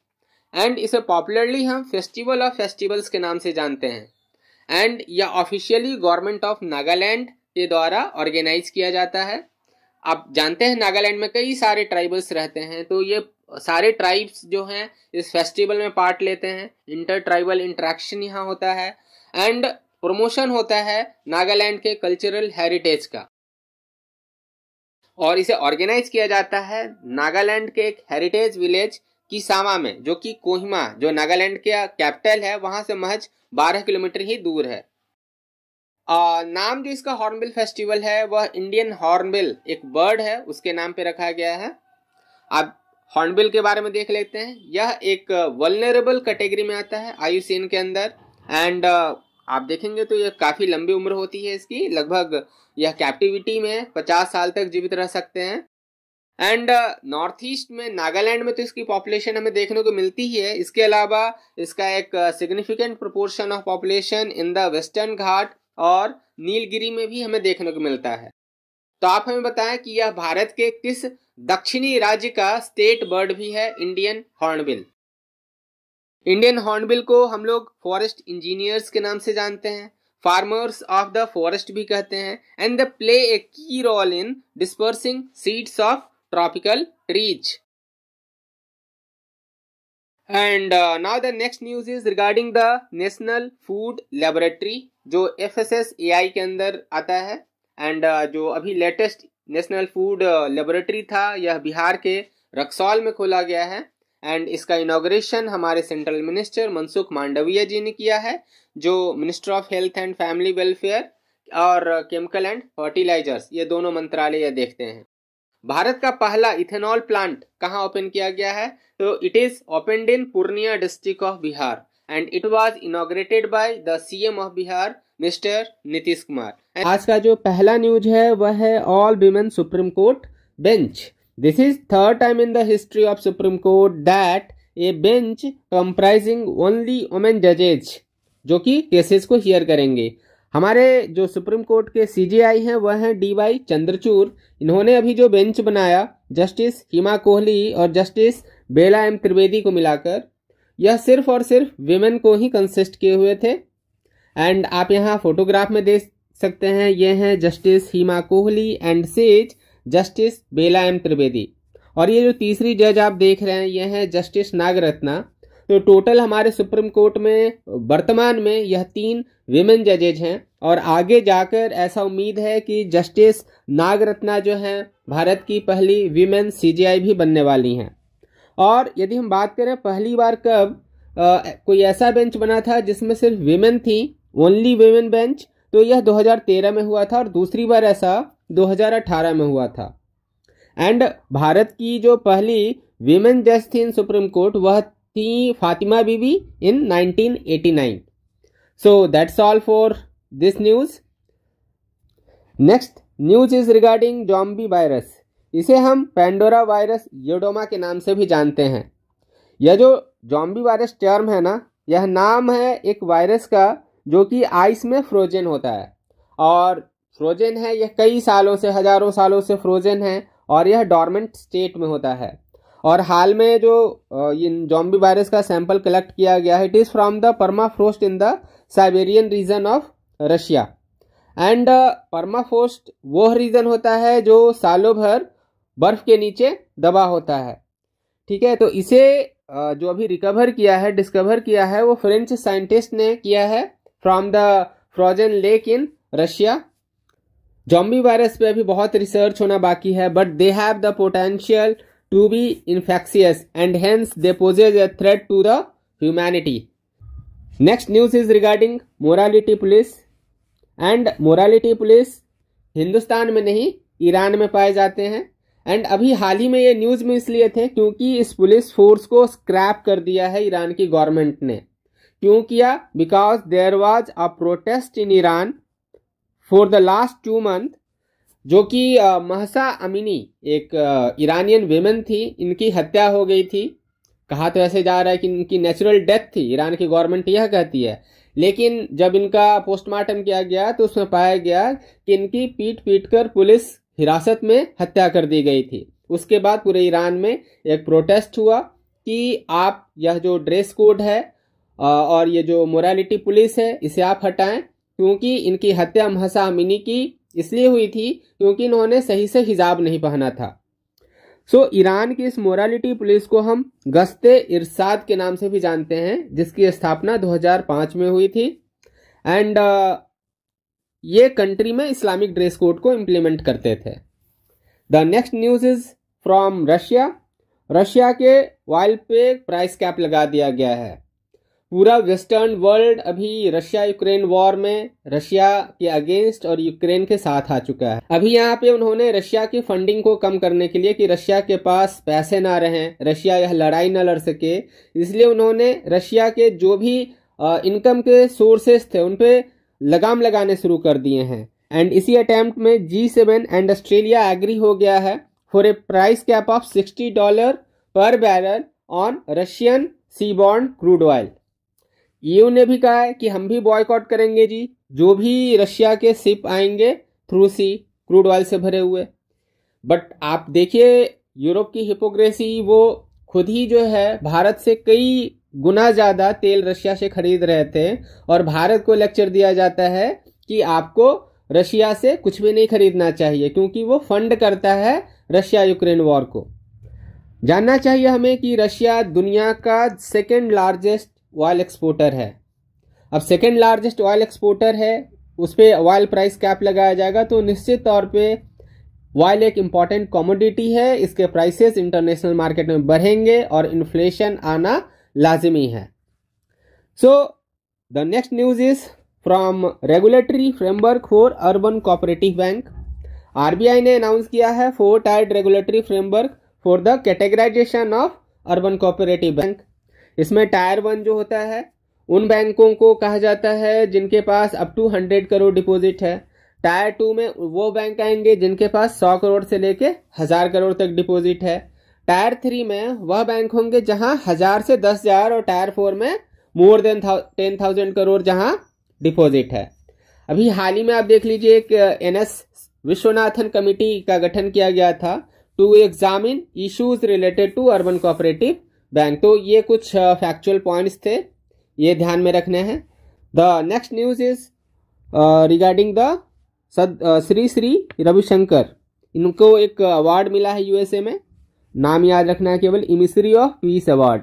एंड इसे पॉपुलरली हम फेस्टिवल ऑफ फेस्टिवल्स के नाम से जानते हैं एंड यह ऑफिशियली गवर्नमेंट ऑफ नागालैंड के द्वारा ऑर्गेनाइज किया जाता है आप जानते हैं नागालैंड में कई सारे ट्राइबल्स रहते हैं तो ये सारे ट्राइब्स जो हैं इस फेस्टिवल में पार्ट लेते हैं इंटर ट्राइबल इंट्रैक्शन यहाँ होता है एंड प्रमोशन होता है नागालैंड के कल्चरल हेरिटेज का और इसे ऑर्गेनाइज किया जाता है नागालैंड के एक हेरिटेज विलेज की सामा में जो कि कोहिमा जो नागालैंड के कैपिटल है वहां से महज 12 किलोमीटर ही दूर है आ, नाम जो इसका हॉर्नबिल फेस्टिवल है वह इंडियन हॉर्नबिल एक बर्ड है उसके नाम पे रखा गया है आप हॉर्नबिल के बारे में देख लेते हैं यह एक वलनरेबल कैटेगरी में आता है आयुसीन के अंदर एंड आप देखेंगे तो यह काफ़ी लंबी उम्र होती है इसकी लगभग यह कैप्टिविटी में पचास साल तक जीवित रह सकते हैं एंड नॉर्थ ईस्ट में नागालैंड में तो इसकी पॉपुलेशन हमें देखने को मिलती ही है इसके अलावा इसका एक significant proportion of population in the western Ghat और नीलगिरी में भी हमें देखने को मिलता है तो आप हमें बताएं कि यह भारत के किस दक्षिणी राज्य का स्टेट बर्ड भी है इंडियन हॉर्नबिल इंडियन हॉर्नबिल को हम लोग फॉरेस्ट इंजीनियर्स के नाम से जानते हैं फार्मर्स ऑफ द फॉरेस्ट भी कहते हैं and the play a key role in dispersing seeds of tropical ridge And uh, now the next news is regarding the National Food Laboratory जो F S S A I के अंदर आता है एंड uh, जो अभी लेटेस्ट नेशनल फूड लेबोरेटरी था यह बिहार के रक्सौल में खोला गया है एंड इसका इनाग्रेशन हमारे सेंट्रल मिनिस्टर मनसुख मांडविया जी ने किया है जो minister of health and family welfare और केमिकल एंड फर्टिलाइजर्स ये दोनों मंत्रालय यह देखते हैं भारत का पहला इथेनॉल प्लांट कहाँ ओपन किया गया है तो it is open in Purnia district of Bihar and it was inaugurated by the M of Bihar mister Nitish Kumar आज का जो पहला न्यूज है वह है all women supreme court bench this is third time in the history of supreme court that a bench comprising only women जजेज जो कि केसेस को हियर करेंगे हमारे जो सुप्रीम कोर्ट के सीजीआई हैं वह हैं डी वाई चंद्रचूर इन्होंने अभी जो बेंच बनाया जस्टिस हिमा कोहली और जस्टिस बेला एम त्रिवेदी को मिलाकर यह सिर्फ और सिर्फ विमेन को ही कंसिस्ट किए हुए थे एंड आप यहाँ फोटोग्राफ में देख सकते हैं ये हैं justice Hima Kohli and says justice Bela M Trivedi और ये जो तीसरी जज आप देख रहे हैं ये हैं जस्टिस नागरत्ना तो टोटल हमारे सुप्रीम कोर्ट में वर्तमान में यह तीन विमेन जजेज हैं और आगे जाकर ऐसा उम्मीद है कि जस्टिस नागरत्ना जो हैं भारत की पहली वीमेन सीजीआई भी बनने वाली हैं और यदि हम बात करें पहली बार कब आ, कोई ऐसा बेंच बना था जिसमें सिर्फ वीमेन थी ओनली वीमेन बेंच तो यह 2013 में हुआ था और दूसरी बार ऐसा 2018 में हुआ था एंड भारत की जो पहली वीमेन जज थी इन सुप्रीम कोर्ट वह थी Fathima Beevi in 1989 so that's all for this news next news is regarding zombie virus इसे हम पेंडोरा वायरस योडोमा के नाम से भी जानते हैं यह जो जॉम्बी वायरस टर्म है ना यह नाम है एक वायरस का जो कि आइस में फ्रोजन होता है और फ्रोजन है यह कई सालों से हजारों सालों से फ्रोजन है और यह डॉर्मेंट स्टेट में होता है और हाल में जो इन जॉम्बी वायरस का सैंपल कलेक्ट किया गया है it is from the permafrost in the Siberian region of Russia and permafrost uh, वो रीज़न होता है जो सालों भर बर्फ के नीचे दबा होता है ठीक है तो इसे uh, जो अभी रिकवर किया है डिस्कवर किया है वो फ्रेंच साइंटिस्ट ने किया है from the frozen lake in Russia zombie virus पे अभी बहुत रिसर्च होना बाकी है but they have the potential to be infectious and hence they poses a threat to the humanity next news is regarding morality police and morality police Hindustan में नहीं ईरान में पाए जाते हैं एंड अभी हाल ही में ये न्यूज़ में इसलिए थे क्योंकि इस पुलिस फोर्स को स्क्रैप कर दिया है ईरान की गवर्नमेंट ने क्यों किया because there was a protest in Iran for the last two month जो कि महसा अमीनी एक ईरानियन वेमेन थी इनकी हत्या हो गई थी कहा तो ऐसे जा रहा है कि इनकी नेचुरल डेथ थी ईरान की गवर्नमेंट यह कहती है लेकिन जब इनका पोस्टमार्टम किया गया तो उसमें पाया गया कि इनकी पीट पीट कर पुलिस हिरासत में हत्या कर दी गई थी उसके बाद पूरे ईरान में एक प्रोटेस्ट हुआ कि आप यह जो ड्रेस कोड है और ये जो मोरालिटी पुलिस है इसे आप हटाएं क्योंकि इनकी हत्या महसा अमिनी की इसलिए हुई थी क्योंकि इन्होंने सही से हिजाब नहीं पहना था सो so, ईरान की इस मोरालिटी पुलिस को हम गस्ते इरसाद के नाम से भी जानते हैं जिसकी स्थापना 2005 में हुई थी एंड uh, ये कंट्री में इस्लामिक ड्रेस कोड को इम्प्लीमेंट करते थे the next news is from Russia Russia के वाइल पे प्राइस कैप लगा दिया गया है पूरा वेस्टर्न वर्ल्ड अभी रशिया यूक्रेन वॉर में रशिया के अगेंस्ट और यूक्रेन के साथ आ चुका है अभी यहाँ पे उन्होंने रशिया की फंडिंग को कम करने के लिए कि रशिया के पास पैसे ना रहे रशिया यह लड़ाई ना लड़ सके इसलिए उन्होंने रशिया के जो भी इनकम के सोर्सेस थे उन पे लगाम लगाने शुरू कर दिए हैं एंड इसी अटैम्प्ट में G seven and Australia agree हो गया है for a price cap of sixty dollar per barrel on Russian seaborne crude oil ये ने भी कहा है कि हम भी बॉयकॉट करेंगे जी जो भी रशिया के सिप आएंगे थ्रू सी क्रूड ऑयल से भरे हुए बट आप देखिए यूरोप की हिपोक्रेसी वो खुद ही जो है भारत से कई गुना ज़्यादा तेल रशिया से खरीद रहे थे और भारत को लेक्चर दिया जाता है कि आपको रशिया से कुछ भी नहीं खरीदना चाहिए क्योंकि वो फंड करता है रशिया यूक्रेन वॉर को जानना चाहिए हमें कि रशिया दुनिया का सेकेंड लार्जेस्ट ऑयल एक्सपोर्टर है अब सेकेंड लार्जेस्ट ऑयल एक्सपोर्टर है उस पर ऑयल प्राइस कैप लगाया जाएगा तो निश्चित तौर पे ऑयल एक इम्पॉर्टेंट कॉमोडिटी है इसके प्राइसेस इंटरनेशनल मार्केट में बढ़ेंगे और इन्फ्लेशन आना लाजमी है so the next news is from regulatory framework for urban cooperative bank RBI ने अनाउंस किया है फोर टाइड regulatory framework for the categorisation of urban cooperative bank इसमें टायर वन जो होता है उन बैंकों को कहा जाता है जिनके पास up to hundred crore deposit है टायर टू में वो बैंक आएंगे जिनके पास सौ करोड़ से लेके हजार करोड़ तक डिपॉजिट है टायर थ्री में वह बैंक होंगे जहां हजार से दस हजार और टायर फोर में more than ten thousand crore जहां डिपॉजिट है अभी हाल ही में आप देख लीजिए एक N uh, S Vishwanathan committee का गठन किया गया था to examine issues related to urban cooperative bank तो ये कुछ फैक्चुअल पॉइंट्स थे ये ध्यान में रखने हैं the next news is regarding the सद श्री श्री रविशंकर इनको एक अवार्ड मिला है यूएसए में नाम याद रखना है केवल emissary of peace award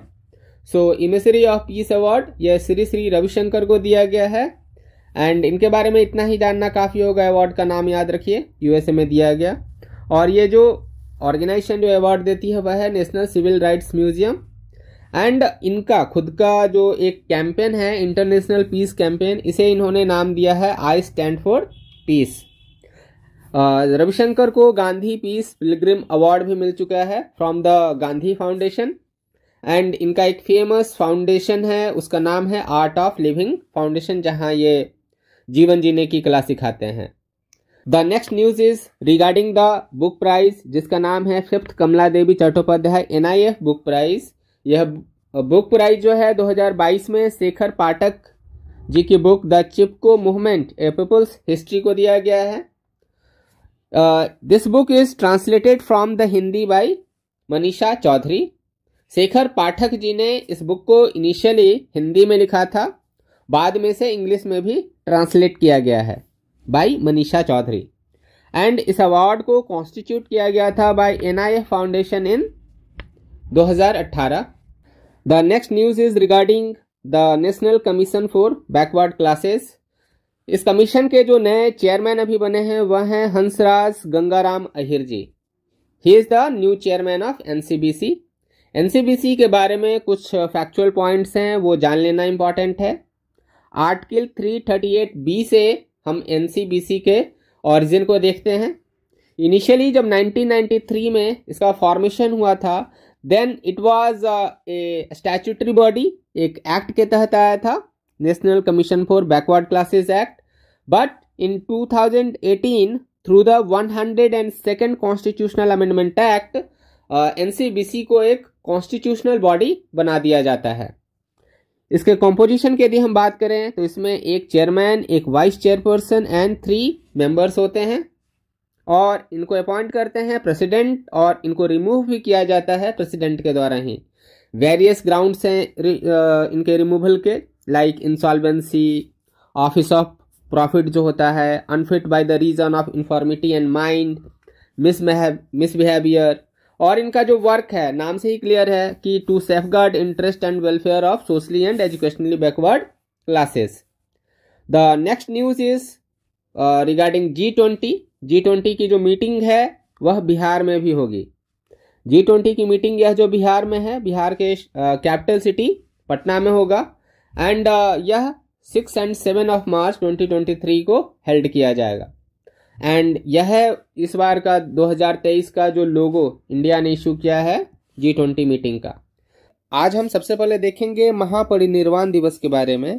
so emissary of peace award ये श्री श्री रविशंकर को दिया गया है एंड इनके बारे में इतना ही जानना काफ़ी होगा अवार्ड का नाम याद रखिए यूएसए में दिया गया और ये जो ऑर्गेनाइजेशन जो अवार्ड देती है वह है national civil rights museum and इनका खुद का जो एक कैंपेन है इंटरनेशनल पीस कैंपेन इसे इन्होंने नाम दिया है I stand for peace Ravishankar को गांधी पीस पिलग्रिम अवार्ड भी मिल चुका है from the Gandhi foundation and इनका एक फेमस फाउंडेशन है उसका नाम है आर्ट ऑफ लिविंग फाउंडेशन जहाँ ये जीवन जीने की कला सिखाते हैं the next news is regarding the book prize जिसका नाम है fifth Kamala Devi Chattopadhyay N I F book prize यह बुक प्राइज जो है 2022 में शेखर पाठक जी की book the Chipko movement a people's history को दिया गया है this book is translated from the Hindi by Manisha Chaudhary Shekhar Pathak ji ने इस बुक को इनिशियली हिंदी में लिखा था बाद में से इंग्लिश में भी ट्रांसलेट किया गया है बाय मनीषा चौधरी एंड इस अवार्ड को कॉन्स्टिट्यूट किया गया था by N foundation in 2018 The next news is regarding the National Commission for Backward Classes. इस कमीशन के जो नए चेयरमैन अभी बने हैं वह हैं Hansraj Gangaram Ahir ji he is the new chairman of NCBC NCBC के बारे में कुछ फैक्चुअल पॉइंट्स हैं वो जान लेना इम्पॉर्टेंट है आर्टिकल 338 बी से हम एनसीबीसी के ऑरिजिन को देखते हैं इनिशियली जब 1993 में इसका फॉर्मेशन हुआ था then it was a statutory body एक एक्ट के तहत आया था national commission for backward classes act but in 2018 through the 102nd constitutional amendment act NCBC को एक कॉन्स्टिट्यूशनल बॉडी बना दिया जाता है इसके कॉम्पोजिशन की यदि हम बात करें तो इसमें एक चेयरमैन एक vice chairperson and three members होते हैं और इनको अपॉइंट करते हैं प्रेसिडेंट और इनको रिमूव भी किया जाता है प्रेसिडेंट के द्वारा ही वेरियस ग्राउंड्स हैं इनके रिमूवल के like insolvency office of profit जो होता है unfit by the reason of infirmity and mind misbehaviour और इनका जो वर्क है नाम से ही क्लियर है कि to safeguard interest and welfare of socially and educationally backward classes the next news is regarding G twenty G twenty की जो मीटिंग है वह बिहार में भी होगी जी ट्वेंटी की मीटिंग यह जो बिहार में है बिहार के कैपिटल सिटी पटना में होगा एंड यह six and seven of March twenty twenty three को हेल्ड किया जाएगा एंड यह इस बार का 2023 का जो लोगो इंडिया ने इशू किया है जी ट्वेंटी मीटिंग का आज हम सबसे पहले देखेंगे महापरिनिर्वाण दिवस के बारे में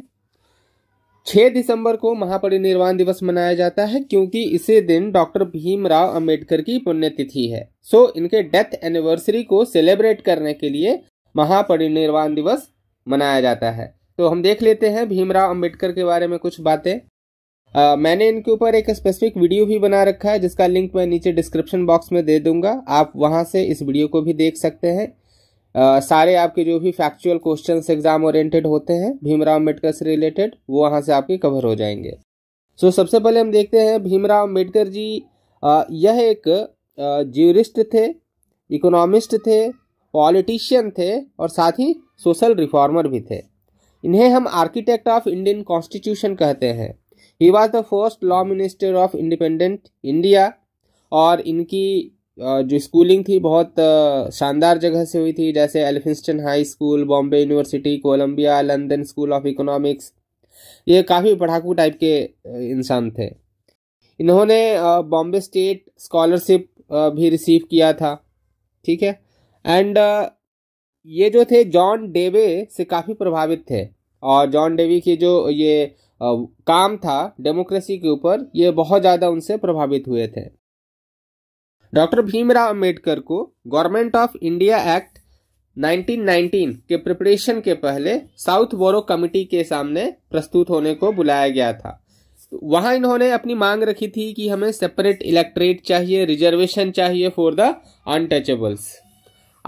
6 दिसंबर को महापरिनिर्वाण दिवस मनाया जाता है क्योंकि इसी दिन डॉक्टर भीमराव अंबेडकर की पुण्यतिथि है सो इनके डेथ एनिवर्सरी को सेलिब्रेट करने के लिए महापरिनिर्वाण दिवस मनाया जाता है तो हम देख लेते हैं भीमराव अंबेडकर के बारे में कुछ बातें मैंने इनके ऊपर एक स्पेसिफिक वीडियो भी बना रखा है जिसका लिंक मैं नीचे डिस्क्रिप्शन बॉक्स में दे दूंगा आप वहां से इस वीडियो को भी देख सकते हैं आ, सारे आपके जो भी फैक्चुअल क्वेश्चन एग्जाम ओरिएंटेड होते हैं भीमराव अम्बेडकर से रिलेटेड वो वहाँ से आपके कवर हो जाएंगे सो so, सबसे पहले हम देखते हैं भीमराव अम्बेडकर जी आ, यह एक ज्यूरिस्ट थे इकोनॉमिस्ट थे पॉलिटिशियन थे और साथ ही सोशल रिफॉर्मर भी थे इन्हें हम आर्किटेक्ट ऑफ इंडियन कॉन्स्टिट्यूशन कहते हैं he was the first law minister of independent India और इनकी जो स्कूलिंग थी बहुत शानदार जगह से हुई थी जैसे Elphinstone high school Bombay university Columbia London school of economics ये काफ़ी पढ़ाकू टाइप के इंसान थे इन्होंने बॉम्बे स्टेट स्कॉलरशिप भी रिसीव किया था ठीक है एंड ये जो थे जॉन डेवे से काफ़ी प्रभावित थे और जॉन डेवी की जो ये काम था डेमोक्रेसी के ऊपर ये बहुत ज़्यादा उनसे प्रभावित हुए थे डॉक्टर भीमराव अम्बेडकर को गवर्नमेंट ऑफ इंडिया एक्ट 1919 के प्रिपरेशन के पहले साउथ बोरो कमिटी के सामने प्रस्तुत होने को बुलाया गया था वहां इन्होंने अपनी मांग रखी थी कि हमें सेपरेट इलेक्ट्रेट चाहिए रिजर्वेशन चाहिए फॉर द अनटचेबल्स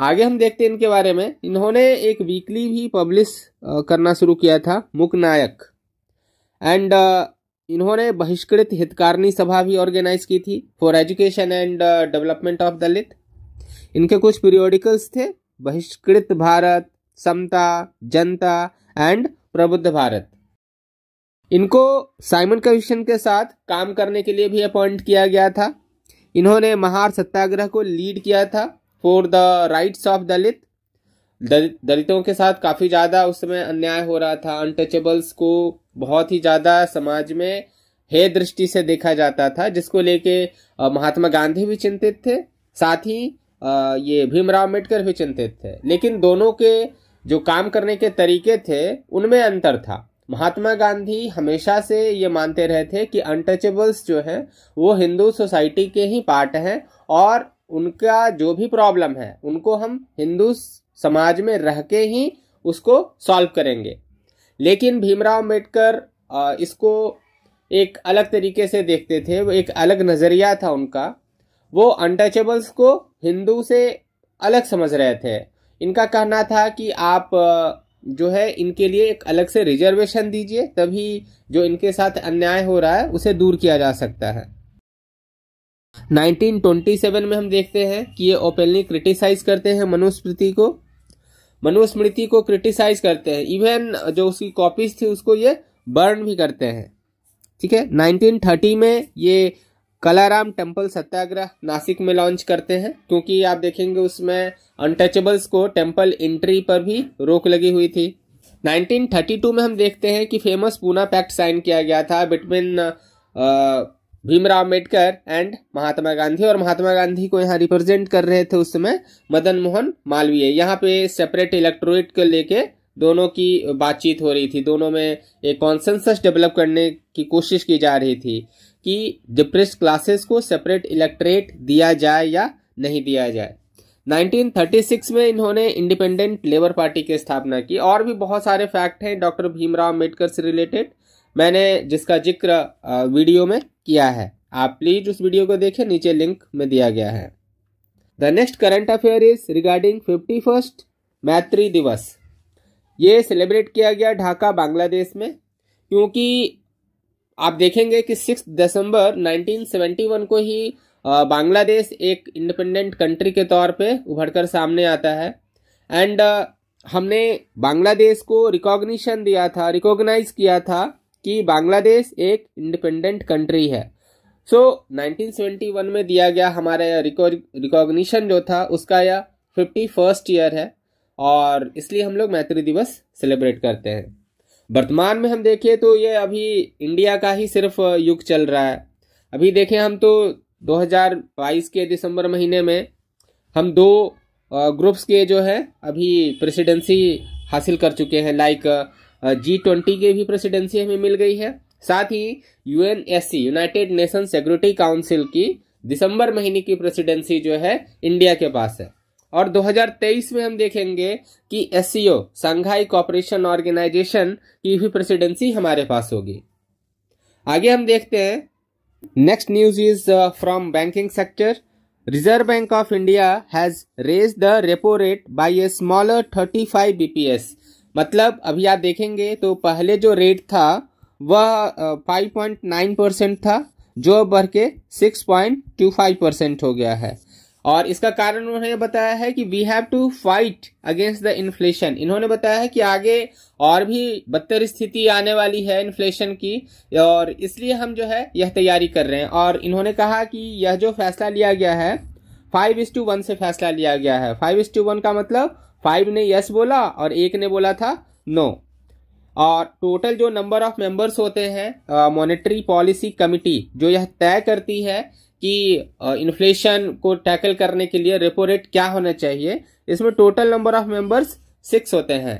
आगे हम देखते हैं इनके बारे में इन्होंने एक वीकली भी पब्लिश करना शुरू किया था मुक नायक एंड इन्होंने बहिष्कृत हितकारिणी सभा भी ऑर्गेनाइज की थी for education and development of Dalit इनके कुछ पीरियोडिकल्स थे बहिष्कृत भारत समता जनता एंड प्रबुद्ध भारत इनको साइमन कमीशन के साथ काम करने के लिए भी अपॉइंट किया गया था इन्होंने महार सत्याग्रह को लीड किया था for the rights of Dalit दलितों के साथ काफ़ी ज़्यादा उस समय अन्याय हो रहा था अनटचेबल्स को बहुत ही ज़्यादा समाज में हे दृष्टि से देखा जाता था जिसको लेके महात्मा गांधी भी चिंतित थे साथ ही ये भीमराव अम्बेडकर भी चिंतित थे लेकिन दोनों के जो काम करने के तरीके थे उनमें अंतर था महात्मा गांधी हमेशा से ये मानते रहे थे कि अनटचेबल्स जो हैं वो हिंदू सोसाइटी के ही पार्ट हैं और उनका जो भी प्रॉब्लम है उनको हम हिंदू समाज में रह के ही उसको सॉल्व करेंगे लेकिन भीमराव अम्बेडकर इसको एक अलग तरीके से देखते थे वो एक अलग नज़रिया था उनका वो अनटचेबल्स को हिंदू से अलग समझ रहे थे इनका कहना था कि आप जो है इनके लिए एक अलग से रिजर्वेशन दीजिए तभी जो इनके साथ अन्याय हो रहा है उसे दूर किया जा सकता है 1927 में हम देखते हैं कि ये ओपनली क्रिटिसाइज करते हैं मनुस्मृति को मनुस्मृति को क्रिटिसाइज करते हैं इवन जो उसकी कॉपीज थी उसको ये बर्न भी करते हैं ठीक है 1930 में ये कलाराम टेम्पल सत्याग्रह नासिक में लॉन्च करते हैं क्योंकि आप देखेंगे उसमें अनटचेबल्स को टेम्पल एंट्री पर भी रोक लगी हुई थी 1932 में हम देखते हैं कि फेमस पूना पैक्ट साइन किया गया था बिटवीन भीमराव अम्बेडकर एंड महात्मा गांधी और महात्मा गांधी को यहाँ रिप्रेजेंट कर रहे थे उस समय मदन मोहन मालवीय यहाँ पे सेपरेट इलेक्ट्रोरेट को लेके दोनों की बातचीत हो रही थी दोनों में एक कॉन्सेंसस डेवलप करने की कोशिश की जा रही थी कि डिप्रेस क्लासेस को सेपरेट इलेक्ट्रेट दिया जाए या नहीं दिया जाए 1936 में इन्होंने इंडिपेंडेंट लेबर पार्टी की स्थापना की और भी बहुत सारे फैक्ट हैं डॉक्टर भीमराव अम्बेडकर से रिलेटेड मैंने जिसका जिक्र वीडियो में किया है आप प्लीज उस वीडियो को देखें नीचे लिंक में दिया गया है the next current affair is regarding fifty first Maitri Diwas ये सेलिब्रेट किया गया ढाका बांग्लादेश में क्योंकि आप देखेंगे कि सिक्स दिसंबर 1971 को ही बांग्लादेश एक इंडिपेंडेंट कंट्री के तौर पे उभरकर सामने आता है एंड हमने बांग्लादेश को रिकॉग्निशन दिया था रिकॉग्नाइज किया था कि बांग्लादेश एक इंडिपेंडेंट कंट्री है सो so, 1971 में दिया गया हमारा रिकॉग्निशन जो था उसका यह फिफ्टी फर्स्ट ईयर है और इसलिए हम लोग मैत्री दिवस सेलिब्रेट करते हैं वर्तमान में हम देखें तो ये अभी इंडिया का ही सिर्फ युग चल रहा है अभी देखें हम तो 2022 के दिसंबर महीने में हम दो ग्रुप्स के जो है अभी प्रेसिडेंसी हासिल कर चुके हैं लाइक जी ट्वेंटी की भी प्रेसिडेंसी हमें मिल गई है साथ ही UNSC united nation security council की दिसंबर महीने की प्रेसिडेंसी जो है इंडिया के पास है और 2023 में हम देखेंगे कि एस संघाई कॉपरेशन ऑर्गेनाइजेशन की भी प्रेसिडेंसी हमारे पास होगी आगे हम देखते हैं next news is from banking sector reserve bank of India has raise the repo rate by a smaller 35 BPS मतलब अभी आप देखेंगे तो पहले जो रेट था वह 5.9 परसेंट था जो बढ़ के 6.25 परसेंट हो गया है और इसका कारण उन्होंने बताया है कि we have to fight against the inflation इन्होंने बताया है कि आगे और भी बदतर स्थिति आने वाली है इन्फ्लेशन की और इसलिए हम जो है यह तैयारी कर रहे हैं और इन्होंने कहा कि यह जो फैसला लिया गया है फाइव इस टू वन से फैसला लिया गया है फाइव इस टू वन का मतलब फाइव ने यस बोला और एक ने बोला था नो और टोटल जो नंबर ऑफ मेंबर्स होते हैं मॉनेटरी पॉलिसी कमिटी जो यह तय करती है कि इन्फ्लेशन को टैकल करने के लिए रेपो रेट क्या होना चाहिए इसमें total number of members six होते हैं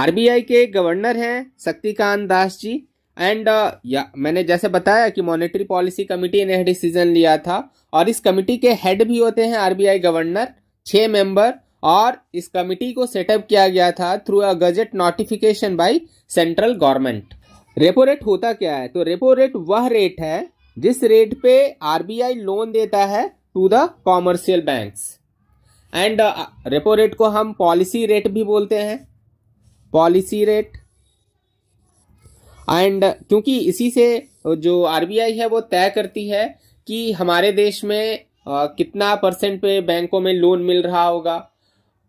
आरबीआई के गवर्नर हैं शक्तिकांत दास जी एंड uh, मैंने जैसे बताया कि मॉनेटरी पॉलिसी कमिटी ने डिसीजन लिया था और इस कमिटी के हेड भी होते हैं आरबीआई गवर्नर छह मेंबर और इस कमिटी को सेटअप किया गया था through a gazette notification by central government repo rate होता क्या है तो रेपो रेट वह रेट है जिस रेट पे आरबीआई लोन देता है to the commercial banks and repo rate को हम पॉलिसी रेट भी बोलते हैं पॉलिसी रेट एंड क्योंकि इसी से uh, जो आरबीआई है वो तय करती है कि हमारे देश में आ, uh, कितना परसेंट पे बैंकों में लोन मिल रहा होगा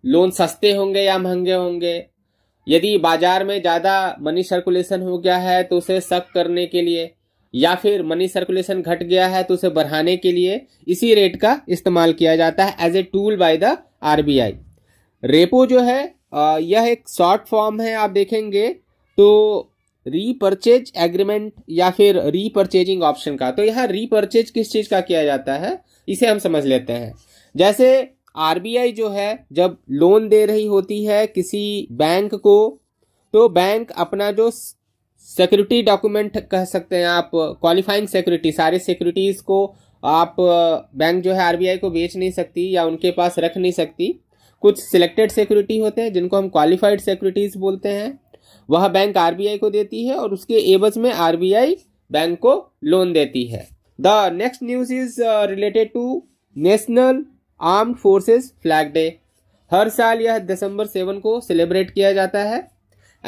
लोन सस्ते होंगे या महंगे होंगे यदि बाजार में ज़्यादा मनी सर्कुलेशन हो गया है तो उसे शक करने के लिए या फिर मनी सर्कुलेशन घट गया है तो उसे बढ़ाने के लिए इसी रेट का इस्तेमाल किया जाता है as a tool by the RBI repo जो है यह एक शॉर्ट फॉर्म है आप देखेंगे तो रीपर्चेज एग्रीमेंट या फिर रीपर्चेजिंग ऑप्शन का तो यहाँ रीपर्चेज किस चीज़ का किया जाता है इसे हम समझ लेते हैं जैसे आरबीआई जो है जब लोन दे रही होती है किसी बैंक को तो बैंक अपना जो सिक्योरिटी डॉक्यूमेंट कह सकते हैं आप क्वालिफाइंग सिक्योरिटी सारे सिक्योरिटीज़ को आप बैंक जो है आरबीआई को बेच नहीं सकती या उनके पास रख नहीं सकती कुछ सिलेक्टेड सिक्योरिटी होते हैं जिनको हम क्वालिफाइड सिक्योरिटीज़ बोलते हैं वह बैंक आरबीआई को देती है और उसके एवज में आरबीआई बैंक को लोन देती है the next news is related to national armed forces flag day हर साल यह दिसंबर सेवन को सेलिब्रेट किया जाता है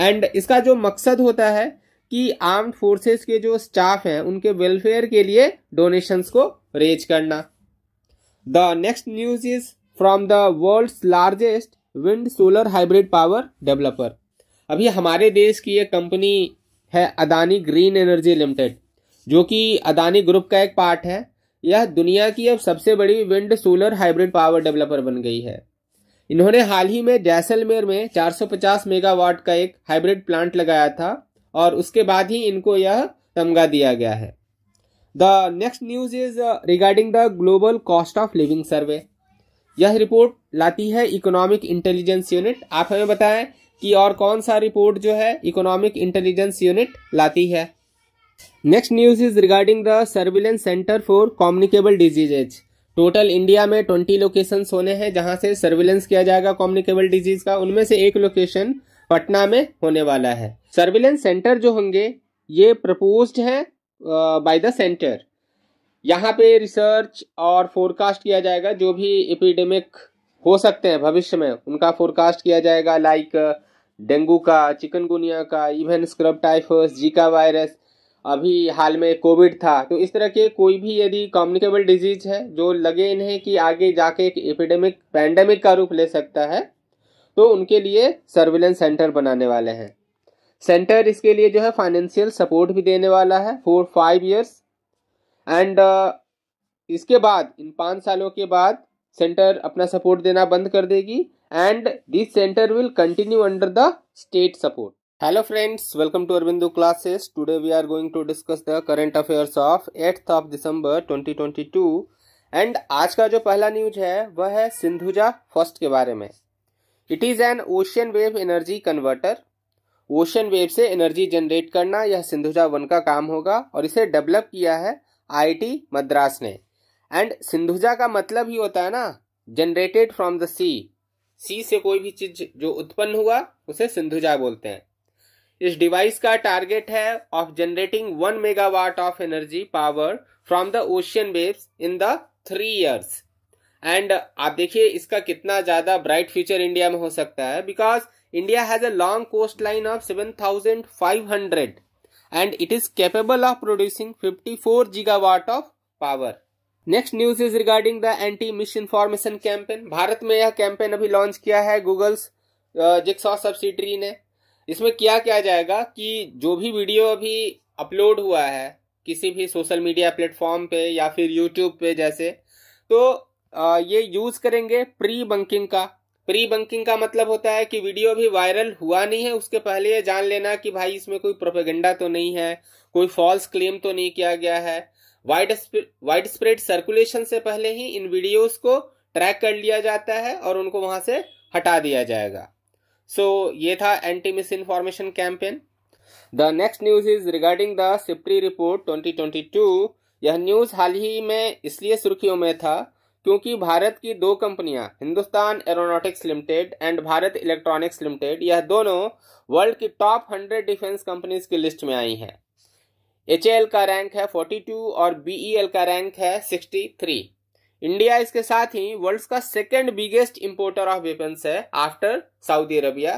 एंड इसका जो मकसद होता है कि आर्म्ड फोर्सेस के जो स्टाफ हैं उनके वेलफेयर के लिए डोनेशंस को रेज करना the next news is from the world largest wind solar hybrid power developer अभी हमारे देश की एक कंपनी है अदानी ग्रीन एनर्जी लिमिटेड जो कि अदानी ग्रुप का एक पार्ट है यह दुनिया की अब सबसे बड़ी wind solar hybrid power developer बन गई है इन्होंने हाल ही में जैसलमेर में 450 मेगावाट का एक हाइब्रिड प्लांट लगाया था और उसके बाद ही इनको यह तमगा दिया गया है the next news is uh, regarding the global cost of living survey यह रिपोर्ट लाती है इकोनॉमिक इंटेलिजेंस यूनिट आप हमें बताएं कि और कौन सा रिपोर्ट जो है इकोनॉमिक इंटेलिजेंस यूनिट लाती है next news is regarding the surveillance centre for communicable diseases total India में ट्वेंटी लोकेशन होने हैं जहां से सर्विलेंस किया जाएगा कॉम्युनिकेबल डिजीज का उनमें से एक लोकेशन पटना में होने वाला है सर्विलेंस सेंटर जो होंगे ये प्रपोज है बाय द सेंटर यहाँ पे रिसर्च और फोरकास्ट किया जाएगा जो भी एपिडेमिक हो सकते हैं भविष्य में उनका फोरकास्ट किया जाएगा लाइक डेंगू का चिकनगुनिया का even scrub typhus Zika virus अभी हाल में कोविड था तो इस तरह के कोई भी यदि कम्युनिकेबल डिजीज़ है जो लगे इन्हें कि आगे जाके एक एपिडेमिक पैंडेमिक का रूप ले सकता है तो उनके लिए सर्विलेंस सेंटर बनाने वाले हैं सेंटर इसके लिए जो है फाइनेंशियल सपोर्ट भी देने वाला है फोर फाइव ईयर्स एंड इसके बाद इन पाँच सालों के बाद सेंटर अपना सपोर्ट देना बंद कर देगी and this centre will continue under the state support hello friends welcome to arvindu classes today we are going to discuss the current affairs of eighth of December 2022 and आज का जो पहला न्यूज है वह है सिंधुजा फर्स्ट के बारे में it is an ocean wave energy converter ocean wave से एनर्जी जनरेट करना यह सिंधुजा वन का काम होगा और इसे डेवलप किया है आई मद्रास ने एंड सिंधुजा का मतलब ही होता है ना generated from the sea sea से कोई भी चीज जो उत्पन्न हुआ उसे सिंधुजा बोलते हैं इस डिवाइस का टारगेट है of generating one megawatt of energy power from the ocean waves in the three years and आप देखिए इसका कितना ज्यादा ब्राइट फ्यूचर इंडिया में हो सकता है because India has a long coastline of seven thousand five hundred and it is capable of producing fifty four gigawatt of power next news is regarding the anti misinformation campaign Bharat में यह कैंपेन अभी लॉन्च किया है गूगल्स जिक्सॉ सब्सिडरी ने इसमें किया क्या जाएगा कि जो भी वीडियो अभी अपलोड हुआ है किसी भी सोशल मीडिया प्लेटफॉर्म पे या फिर यूट्यूब पे जैसे तो ये यूज करेंगे प्री बंकिंग का प्री बंकिंग का मतलब होता है कि वीडियो भी वायरल हुआ नहीं है उसके पहले ये जान लेना कि भाई इसमें कोई प्रोपेगेंडा तो नहीं है कोई फॉल्स क्लेम तो नहीं किया गया है वाइड वाइड स्प्रेड सर्कुलेशन से पहले ही इन वीडियोस को ट्रैक कर लिया जाता है और उनको वहां से हटा दिया जाएगा सो ये था anti misinformation campaign the next news is regarding the SIPRI report 2022 यह न्यूज हाल ही में इसलिए सुर्खियों में था क्योंकि भारत की दो कंपनियां Hindustan aeronautics limited and Bharat electronics limited यह दोनों वर्ल्ड की टॉप हंड्रेड डिफेंस कंपनीज की लिस्ट में आई हैं एच का रैंक है 42 और बी e का रैंक है 63 इंडिया इसके साथ ही वर्ल्ड का second biggest importer of weapons है after Saudi Arabia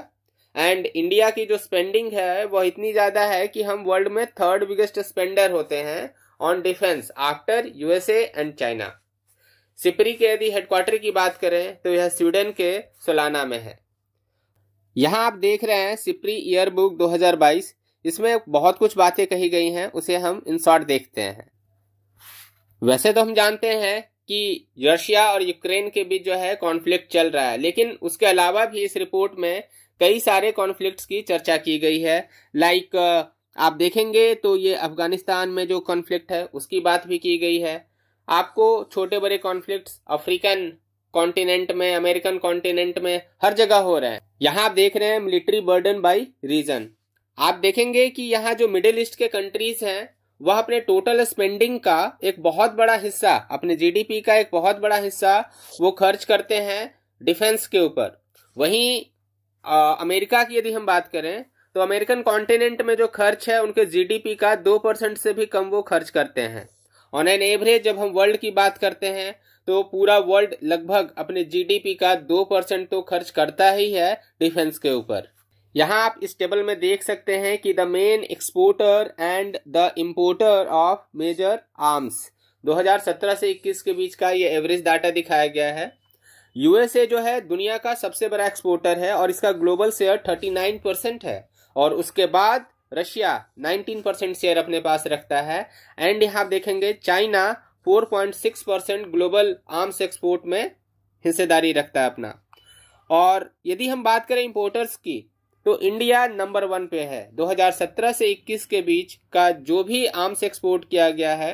and India की जो स्पेंडिंग है वह इतनी ज्यादा है कि हम वर्ल्ड में थर्ड बिगेस्ट स्पेंडर होते हैं on defence after USA and China SIPRI के यदि हेडक्वार्टर की बात करें तो यह स्वीडन के सोलाना में है यहाँ आप देख रहे हैं सिपरी ईयर बुक दो इसमें बहुत कुछ बातें कही गई हैं उसे हम इन शॉर्ट देखते हैं वैसे तो हम जानते हैं कि रशिया और यूक्रेन के बीच जो है कॉन्फ्लिक्ट चल रहा है लेकिन उसके अलावा भी इस रिपोर्ट में कई सारे कॉन्फ्लिक्ट्स की चर्चा की गई है लाइक आप देखेंगे तो ये अफगानिस्तान में जो कॉन्फ्लिक्ट है उसकी बात भी की गई है आपको छोटे बड़े कॉन्फ्लिक्ट्स अफ्रीकन कॉन्टिनेंट में अमेरिकन कॉन्टिनेंट में हर जगह हो रहे हैं यहाँ आप देख रहे हैं मिलिट्री बर्डन बाई रीजन आप देखेंगे कि यहाँ जो मिडिल ईस्ट के कंट्रीज हैं वह अपने टोटल स्पेंडिंग का एक बहुत बड़ा हिस्सा अपने जीडीपी का एक बहुत बड़ा हिस्सा वो खर्च करते हैं डिफेंस के ऊपर वहीं अमेरिका की यदि हम बात करें तो अमेरिकन कॉन्टिनेंट में जो खर्च है उनके जीडीपी का दो परसेंट से भी कम वो खर्च करते हैं ऑन एन एवरेज जब हम वर्ल्ड की बात करते हैं तो पूरा वर्ल्ड लगभग अपने जीडीपी का दो परसेंट तो खर्च करता ही है डिफेंस के ऊपर यहाँ आप इस टेबल में देख सकते हैं कि the main exporter and the importer of major arms 2017 से 21 के बीच का ये एवरेज डाटा दिखाया गया है यूएसए जो है दुनिया का सबसे बड़ा एक्सपोर्टर है और इसका ग्लोबल शेयर 39 परसेंट है और उसके बाद रशिया 19 परसेंट शेयर अपने पास रखता है एंड यहाँ देखेंगे China 4.6 percent global arms export में हिस्सेदारी रखता है अपना और यदि हम बात करें इम्पोर्टर्स की तो इंडिया नंबर वन पे है 2017 से 21 के बीच का जो भी आर्म्स एक्सपोर्ट किया गया है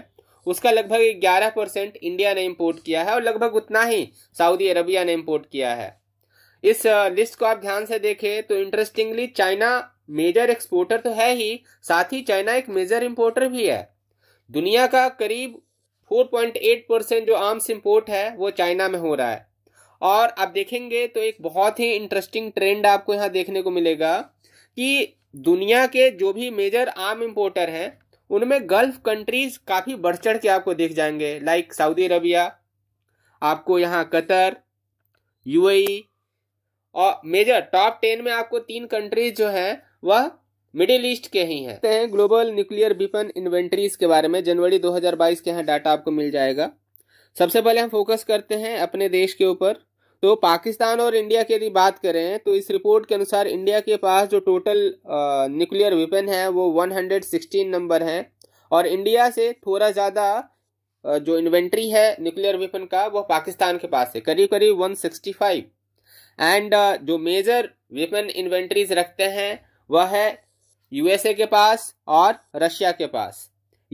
उसका लगभग 11 परसेंट इंडिया ने इम्पोर्ट किया है और लगभग उतना ही सऊदी अरबिया ने इम्पोर्ट किया है इस लिस्ट को आप ध्यान से देखें तो इंटरेस्टिंगली चाइना मेजर एक्सपोर्टर तो है ही साथ ही चाइना एक मेजर इम्पोर्टर भी है दुनिया का करीब 4.8 परसेंट जो आर्म्स इम्पोर्ट है वो चाइना में हो रहा है और आप देखेंगे तो एक बहुत ही इंटरेस्टिंग ट्रेंड आपको यहाँ देखने को मिलेगा कि दुनिया के जो भी मेजर आम इम्पोर्टर हैं उनमें गल्फ कंट्रीज काफ़ी बढ़ चढ़ के आपको देख जाएंगे लाइक सऊदी अरबिया आपको यहाँ कतर यूएई e और मेजर टॉप टेन में आपको तीन कंट्रीज जो है वह मिडिल ईस्ट के ही हैं ग्लोबल न्यूक्लियर विपन इन्वेंट्रीज के बारे में जनवरी 2022 के यहाँ डाटा आपको मिल जाएगा सबसे पहले हम फोकस करते हैं अपने देश के ऊपर तो पाकिस्तान और इंडिया की यदि बात करें तो इस रिपोर्ट के अनुसार इंडिया के पास जो टोटल न्यूक्लियर वेपन है वो 116 नंबर हैं और इंडिया से थोड़ा ज़्यादा जो इन्वेंट्री है न्यूक्लियर वेपन का वो पाकिस्तान के पास है करीब करीब 165 एंड जो मेजर वेपन इन्वेंट्रीज रखते हैं वह है यूएसए के पास और रशिया के पास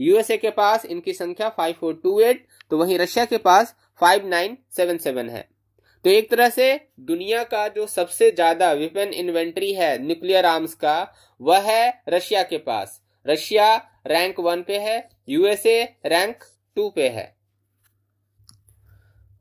यूएसए के पास इनकी संख्या फाइव तो वहीं रशिया के पास फाइव है तो एक तरह से दुनिया का जो सबसे ज्यादा विपिन इन्वेंट्री है न्यूक्लियर आर्म्स का वह है रशिया के पास रशिया रैंक वन पे है यूएसए रैंक टू पे है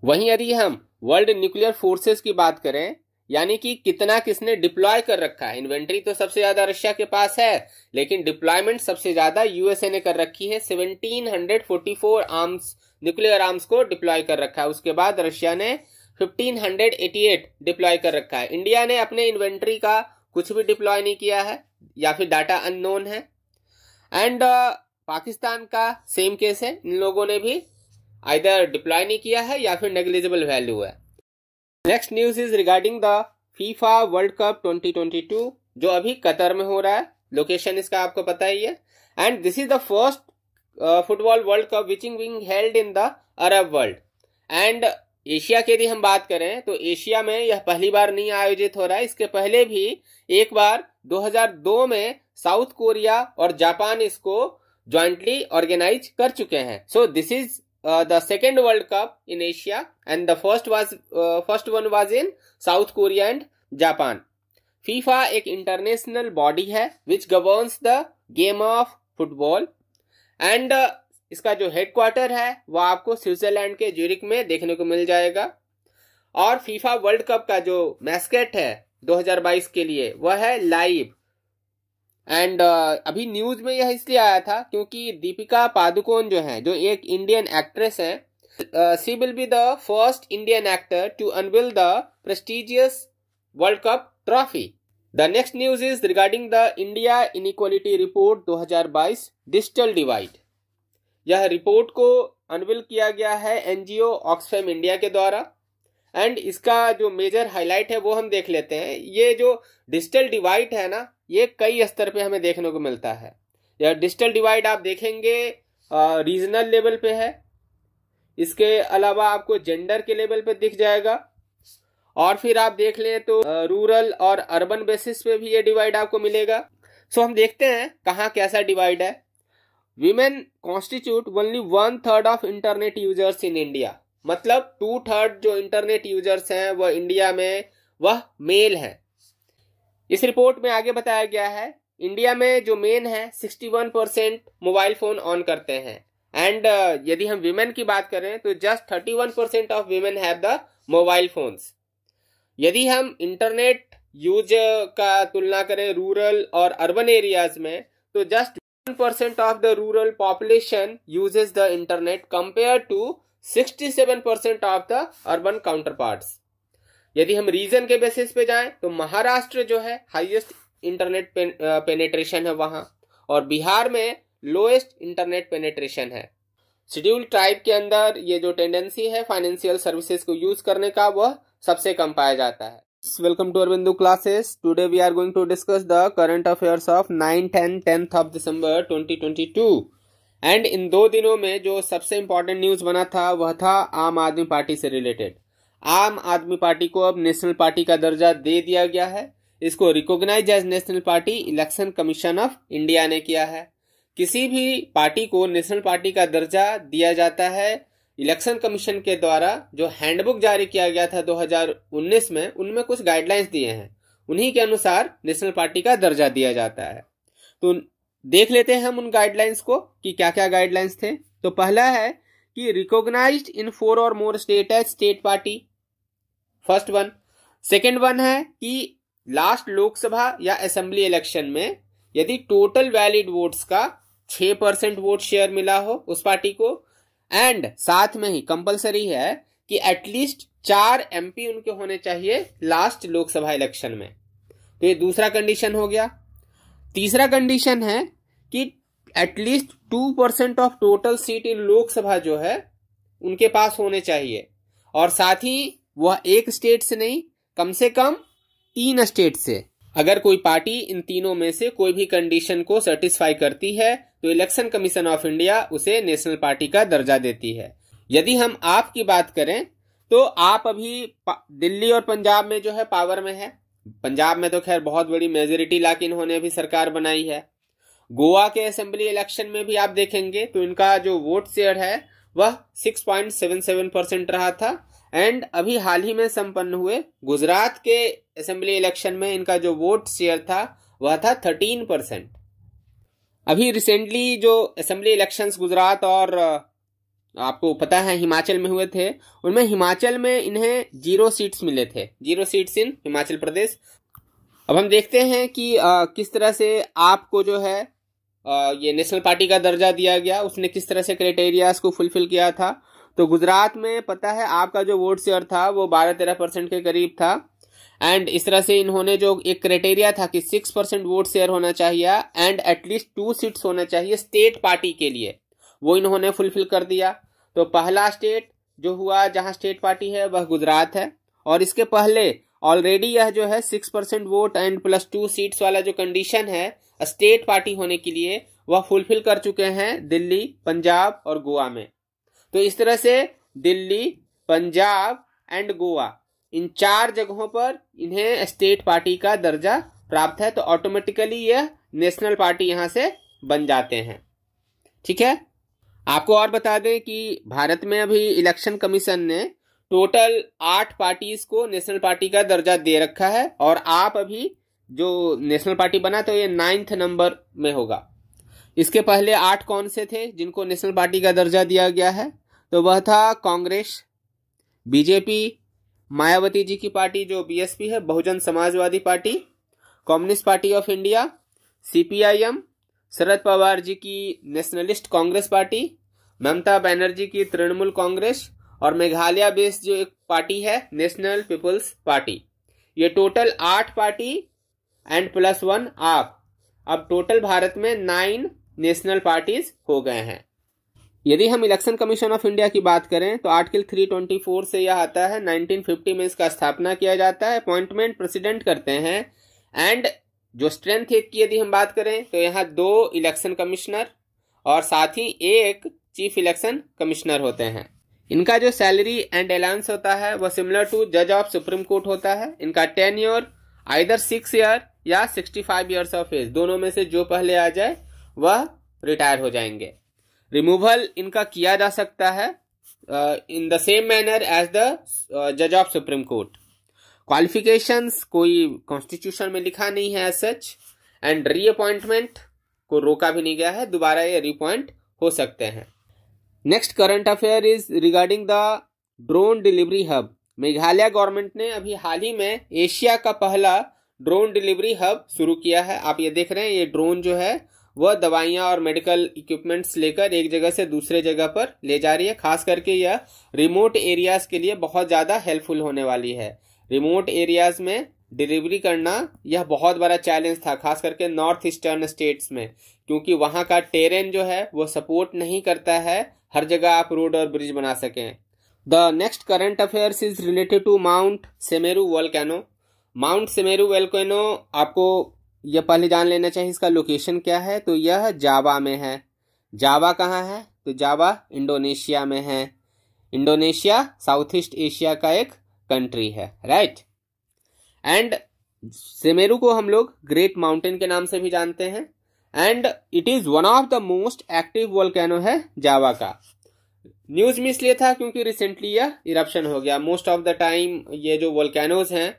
वहीं यदि हम वर्ल्ड न्यूक्लियर फोर्सेस की बात करें यानी कि कितना किसने डिप्लॉय कर रखा है इन्वेंट्री तो सबसे ज्यादा रशिया के पास है लेकिन डिप्लॉयमेंट सबसे ज्यादा यूएसए ने कर रखी है 1744 आर्म्स न्यूक्लियर आर्म्स को डिप्लॉय कर रखा है उसके बाद रशिया ने 1588 डिप्लॉय कर रखा है इंडिया ने अपने इन्वेंट्री का कुछ भी डिप्लॉय नहीं किया है या फिर डाटा अननोन है एंड uh, पाकिस्तान का सेम केस है इन लोगों ने भी आइदर डिप्लॉय नहीं किया है या फिर नेग्लिजिबल वैल्यू है next news is regarding the FIFA world cup 2022 जो अभी कतर में हो रहा है लोकेशन इसका आपको पता ही है and this is the first football world cup विचिंग being held in the Arab world and Asia की यदि हम बात करें तो एशिया में यह पहली बार नहीं आयोजित हो रहा है इसके पहले भी एक बार 2002 में साउथ कोरिया और जापान इसको ज्वाइंटली ऑर्गेनाइज कर चुके हैं so this is the second world cup in Asia and the first was first one was in South Korea and Japan FIFA एक इंटरनेशनल बॉडी है which governs the game of football and इसका जो हेडक्वार्टर है वह आपको स्विट्जरलैंड के ज्यूरिक में देखने को मिल जाएगा और फीफा वर्ल्ड कप का जो मैस्केट है 2022 के लिए वह है लाइव एंड uh, अभी न्यूज में यह इसलिए आया था क्योंकि दीपिका पादुकोण जो है जो एक इंडियन एक्ट्रेस है she will be the first Indian actor to unveil the prestigious world cup trophy the next news is regarding the India inequality report 2022 digital divide यह रिपोर्ट को अनविल किया गया है एनजीओ ऑक्सफेम इंडिया के द्वारा एंड इसका जो मेजर हाईलाइट है वो हम देख लेते हैं ये जो डिजिटल डिवाइड है ना ये कई स्तर पे हमें देखने को मिलता है यह डिजिटल डिवाइड आप देखेंगे रीजनल लेवल पे है इसके अलावा आपको जेंडर के लेवल पे दिख जाएगा और फिर आप देख लें तो रूरल और अर्बन बेसिस पे भी ये डिवाइड आपको मिलेगा सो हम देखते हैं कहाँ कैसा डिवाइड है women constitute only one third of internet users in India मतलब टू थर्ड जो इंटरनेट यूजर्स हैं वह इंडिया में वह मेल हैं इस रिपोर्ट में आगे बताया गया है इंडिया में जो मेन है 61 परसेंट मोबाइल फोन ऑन करते हैं एंड uh, यदि हम विमेन की बात करें तो just 31 percent of women have the mobile phones यदि हम इंटरनेट यूज का तुलना करें रूरल और अर्बन एरियाज में तो just percent of the rural population uses the internet compared to 67% the urban counterpart यदि हम रीजन के बेसिस पे जाएं तो महाराष्ट्र जो है हाईएस्ट इंटरनेट पेनेट्रेशन है वहां और बिहार में लोएस्ट इंटरनेट पेनेट्रेशन है शेड्यूल ट्राइब के अंदर ये जो टेंडेंसी है फाइनेंशियल सर्विसेज को यूज करने का वह सबसे कम पाया जाता है welcome to Arvindu classes today we are going to discuss the current affairs of 9 10 10th of December 2022 and इन दो दिनों में जो सबसे इम्पोर्टेंट न्यूज बना था वह था आम आदमी पार्टी से रिलेटेड आम आदमी पार्टी को अब नेशनल पार्टी का दर्जा दे दिया गया है इसको recognise as national party election commission of India ने किया है किसी भी पार्टी को नेशनल पार्टी का दर्जा दिया जाता है इलेक्शन कमीशन के द्वारा जो हैंडबुक जारी किया गया था 2019 में उनमें कुछ गाइडलाइंस दिए हैं उन्हीं के अनुसार नेशनल पार्टी का दर्जा दिया जाता है तो देख लेते हैं हम उन गाइडलाइंस को कि क्या क्या गाइडलाइंस थे तो पहला है कि रिकॉग्नाइज इन फोर और more state as state party first one second one है कि लास्ट लोकसभा या असेंबली इलेक्शन में यदि टोटल वैलिड वोट्स का छह परसेंट वोट शेयर मिला हो उस पार्टी को एंड साथ में ही कंपलसरी है कि एटलीस्ट चार एमपी उनके होने चाहिए लास्ट लोकसभा इलेक्शन में तो ये दूसरा कंडीशन हो गया तीसरा कंडीशन है कि at least two percent of total seat in Lok Sabha जो है उनके पास होने चाहिए और साथ ही वह एक स्टेट से नहीं कम से कम तीन स्टेट से अगर कोई पार्टी इन तीनों में से कोई भी कंडीशन को सेटिस्फाई करती है तो इलेक्शन कमीशन ऑफ इंडिया उसे नेशनल पार्टी का दर्जा देती है यदि हम आप की बात करें तो आप अभी दिल्ली और पंजाब में जो है पावर में है पंजाब में तो खैर बहुत बड़ी मेजोरिटी लाके इन्होंने अभी सरकार बनाई है गोवा के असेंबली इलेक्शन में भी आप देखेंगे तो इनका जो वोट शेयर है वह 6.77 परसेंट रहा था एंड अभी हाल ही में संपन्न हुए गुजरात के असेंबली इलेक्शन में इनका जो वोट शेयर था वह था थर्टीन परसेंट अभी रिसेंटली जो असेंबली इलेक्शंस गुजरात और आपको पता है हिमाचल में हुए थे उनमें हिमाचल में इन्हें जीरो सीट्स मिले थे zero seats in Himachal Pradesh अब हम देखते हैं कि आ, किस तरह से आपको जो है आ, ये नेशनल पार्टी का दर्जा दिया गया उसने किस तरह से क्राइटेरियाज को फुलफिल किया था तो गुजरात में पता है आपका जो वोट शेयर था वो बारह तेरह परसेंट के करीब था एंड इस तरह से इन्होंने जो एक क्राइटेरिया था कि सिक्स परसेंट वोट शेयर होना चाहिए एंड एटलीस्ट टू सीट्स होना चाहिए स्टेट पार्टी के लिए वो इन्होंने फुलफिल कर दिया तो पहला स्टेट जो हुआ जहां स्टेट पार्टी है वह गुजरात है और इसके पहले ऑलरेडी यह जो है six percent vote and plus two seats वाला जो कंडीशन है स्टेट पार्टी होने के लिए वह फुलफिल कर चुके हैं दिल्ली पंजाब और गोवा में तो इस तरह से दिल्ली पंजाब एंड गोवा इन चार जगहों पर इन्हें स्टेट पार्टी का दर्जा प्राप्त है तो ऑटोमेटिकली यह नेशनल पार्टी यहाँ से बन जाते हैं ठीक है आपको और बता दें कि भारत में अभी इलेक्शन कमीशन ने टोटल आठ पार्टीज को नेशनल पार्टी का दर्जा दे रखा है और आप अभी जो नेशनल पार्टी बना तो ये नाइन्थ नंबर में होगा इसके पहले आठ कौन से थे जिनको नेशनल पार्टी का दर्जा दिया गया है तो वह था कांग्रेस बीजेपी मायावती जी की पार्टी जो बीएसपी है Bahujan Samajwadi party communist party of India CPIM Sharad Pawar ji की nationalist Congress party Mamata Banerjee की तृणमूल कांग्रेस और मेघालय बेस्ड जो एक पार्टी है नेशनल पीपल्स पार्टी ये टोटल आठ party and plus one AAP अब टोटल भारत में नाइन नेशनल पार्टीज हो गए हैं यदि हम इलेक्शन कमीशन ऑफ इंडिया की बात करें तो आर्टिकल 324 से यह आता है 1950 में इसका स्थापना किया जाता है अपॉइंटमेंट प्रेसिडेंट करते हैं एंड जो स्ट्रेंथ एक की यदि हम बात करें तो यहाँ दो इलेक्शन कमिश्नर और साथ ही एक चीफ इलेक्शन कमिश्नर होते हैं इनका जो सैलरी एंड अलाउंस होता है वह सिमिलर टू जज ऑफ सुप्रीम कोर्ट होता है इनका ten year either six year या sixty five year of age दोनों में से जो पहले आ जाए वह रिटायर हो जाएंगे रिमूवल इनका किया जा सकता है in the same manner as the जज ऑफ सुप्रीम कोर्ट क्वालिफिकेशन कोई कॉन्स्टिट्यूशन में लिखा नहीं है एज सच एंड रीअपॉइंटमेंट को रोका भी नहीं गया है दोबारा ये रिपॉइंट हो सकते हैं next current affair is regarding the drone delivery hub Meghalaya government ने अभी हाल ही में एशिया का पहला ड्रोन डिलीवरी हब शुरू किया है आप ये देख रहे हैं ये ड्रोन जो है वह दवाइयां और मेडिकल इक्विपमेंट्स लेकर एक जगह से दूसरे जगह पर ले जा रही है खास करके यह रिमोट एरियाज के लिए बहुत ज़्यादा हेल्पफुल होने वाली है रिमोट एरियाज में डिलीवरी करना यह बहुत बड़ा चैलेंज था खास करके नॉर्थ ईस्टर्न स्टेट्स में क्योंकि वहां का टेरेन जो है वो सपोर्ट नहीं करता है हर जगह आप रोड और ब्रिज बना सकें the next current affairs is related to mount Semeru volcano mount Semeru volcano आपको यह पहले जान लेना चाहिए इसका लोकेशन क्या है तो यह जावा में है जावा कहाँ है तो जावा इंडोनेशिया में है इंडोनेशिया साउथ ईस्ट एशिया का एक कंट्री है राइट एंड सेमेरू को हम लोग ग्रेट माउंटेन के नाम से भी जानते हैं and it is one of the most active volcano है जावा का न्यूज में इसलिए था क्योंकि रिसेंटली यह इरप्शन हो गया मोस्ट ऑफ द टाइम ये जो वोल्केनोज हैं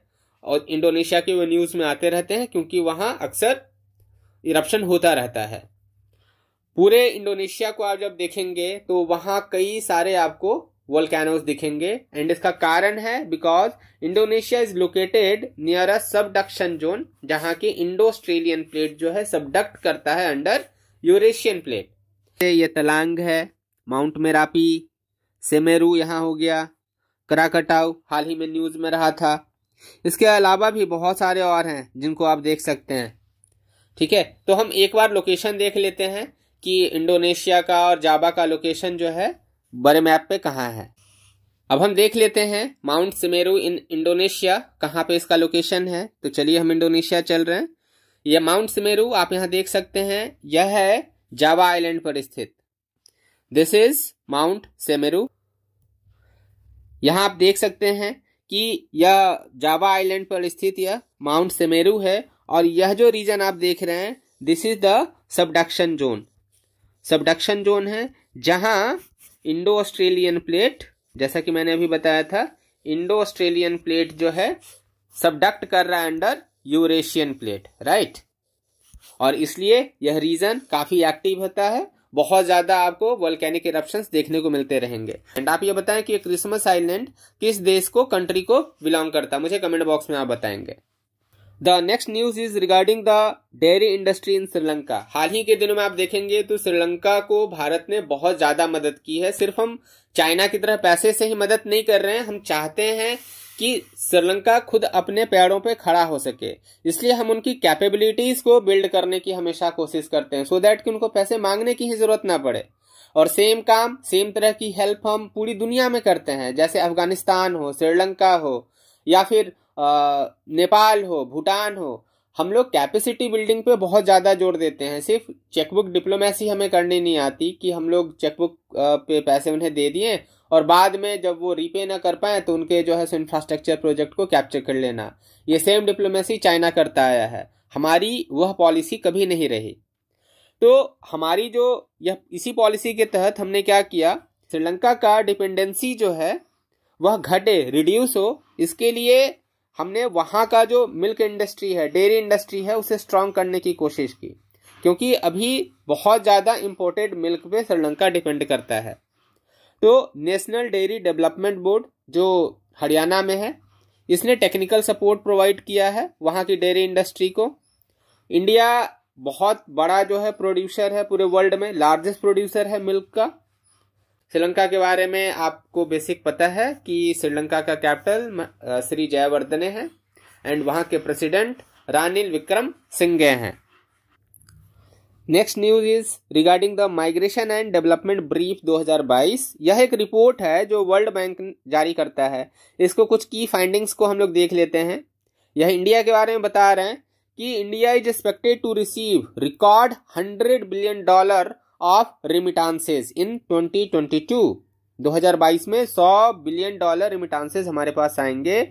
और इंडोनेशिया के वो न्यूज़ में आते रहते हैं क्योंकि वहां अक्सर इरप्शन होता रहता है पूरे इंडोनेशिया को आप जब देखेंगे तो वहां कई सारे आपको वोल्केनोज दिखेंगे एंड इसका कारण है because Indonesia is located near a subduction zone जहां की इंडो ऑस्ट्रेलियन प्लेट जो है सबडक्ट करता है अंडर यूरेशियन प्लेट ये तलांग है माउंट मेरापी सेमेरू यहाँ हो गया कराकटाव हाल ही में न्यूज़ में रहा था इसके अलावा भी बहुत सारे और हैं जिनको आप देख सकते हैं ठीक है तो हम एक बार लोकेशन देख लेते हैं कि इंडोनेशिया का और जाबा का लोकेशन जो है बड़े मैप पे कहाँ है अब हम देख लेते हैं माउंट सिमेरू इन इंडोनेशिया कहाँ पे इसका लोकेशन है तो चलिए हम इंडोनेशिया चल रहे हैं यह माउंट सिमेरू आप यहाँ देख सकते हैं यह है जावा आइलैंड पर स्थित दिस इज माउंट सेमेरू यहाँ आप देख सकते हैं कि यह जावा आइलैंड पर स्थित यह माउंट सेमेरू है और यह जो रीजन आप देख रहे हैं this is the subduction zone subduction zone है जहां इंडो ऑस्ट्रेलियन प्लेट जैसा कि मैंने अभी बताया था इंडो ऑस्ट्रेलियन प्लेट जो है सबडक्ट कर रहा है अंडर यूरेशियन प्लेट राइट और इसलिए यह रीजन काफी एक्टिव होता है बहुत ज़्यादा आपको वॉल्केनिक इप्शन देखने को मिलते रहेंगे एंड आप ये बताएं कि क्रिसमस आइलैंड किस देश को कंट्री को बिलोंग करता है मुझे कमेंट बॉक्स में आप बताएंगे the next news is regarding the dairy industry in Sri Lanka हाल ही के दिनों में आप देखेंगे तो श्रीलंका को भारत ने बहुत ज्यादा मदद की है सिर्फ हम चाइना की तरह पैसे से ही मदद नहीं कर रहे हैं हम चाहते हैं कि श्रीलंका खुद अपने पैरों पे खड़ा हो सके इसलिए हम उनकी कैपेबिलिटीज़ को बिल्ड करने की हमेशा कोशिश करते हैं सो so दैट कि उनको पैसे मांगने की ही ज़रूरत ना पड़े और सेम काम सेम तरह की हेल्प हम पूरी दुनिया में करते हैं जैसे अफगानिस्तान हो श्रीलंका हो या फिर आ, नेपाल हो भूटान हो हम लोग कैपेसिटी बिल्डिंग पे बहुत ज़्यादा जोर देते हैं सिर्फ चेकबुक डिप्लोमेसी हमें करनी नहीं आती कि हम लोग चेकबुक पे पैसे उन्हें दे दिए और बाद में जब वो रीपे ना कर पाए तो उनके जो है सो इंफ्रास्ट्रक्चर प्रोजेक्ट को कैप्चर कर लेना ये सेम डिप्लोमेसी चाइना करता आया है हमारी वह पॉलिसी कभी नहीं रही तो हमारी जो यह इसी पॉलिसी के तहत हमने क्या किया श्रीलंका का डिपेंडेंसी जो है वह घटे रिड्यूस हो इसके लिए हमने वहाँ का जो मिल्क इंडस्ट्री है डेयरी इंडस्ट्री है उसे स्ट्रांग करने की कोशिश की क्योंकि अभी बहुत ज़्यादा इम्पोर्टेड मिल्क पे श्रीलंका डिपेंड करता है तो नेशनल डेयरी डेवलपमेंट बोर्ड जो हरियाणा में है इसने टेक्निकल सपोर्ट प्रोवाइड किया है वहाँ की डेयरी इंडस्ट्री को इंडिया बहुत बड़ा जो है प्रोड्यूसर है पूरे वर्ल्ड में लार्जेस्ट प्रोड्यूसर है मिल्क का श्रीलंका के बारे में आपको बेसिक पता है कि श्रीलंका का कैपिटल श्री जयवर्धने हैं एंड वहाँ के प्रेसिडेंट रानिल विक्रम सिंघे हैं next news is regarding the migration and development brief 2022 यह एक रिपोर्ट है जो वर्ल्ड बैंक जारी करता है इसको कुछ की फाइंडिंग्स को हम लोग देख लेते हैं यह इंडिया के बारे में बता रहे हैं कि India is expected to receive record hundred billion dollar of remittances in 2022 2022 में 100 बिलियन डॉलर रिमिटांसेज हमारे पास आएंगे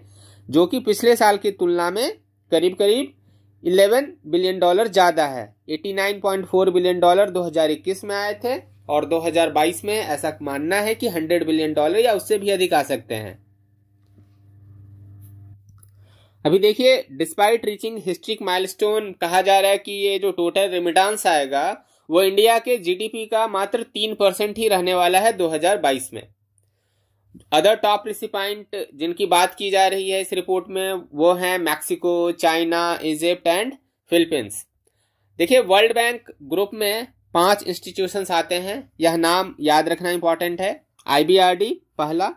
जो कि पिछले साल की तुलना में करीब करीब 11 बिलियन डॉलर ज़्यादा है 89.4 बिलियन डॉलर 2021 में आए थे और 2022 में ऐसा मानना है कि 100 बिलियन डॉलर या उससे भी अधिक आ सकते हैं अभी देखिए डिस्पाइट रीचिंग हिस्ट्रिक माइलस्टोन कहा जा रहा है कि ये जो टोटल रेमिटांस आएगा वो इंडिया के जीडीपी का मात्र तीन परसेंट ही रहने वाला है 2022 में अदर टॉप रिसिपाइंट जिनकी बात की जा रही है इस रिपोर्ट में वो हैं Mexico China Egypt and Philippines देखिए वर्ल्ड बैंक ग्रुप में पांच इंस्टीट्यूशंस आते हैं यह नाम याद रखना इंपॉर्टेंट है आईबीआरडी पहला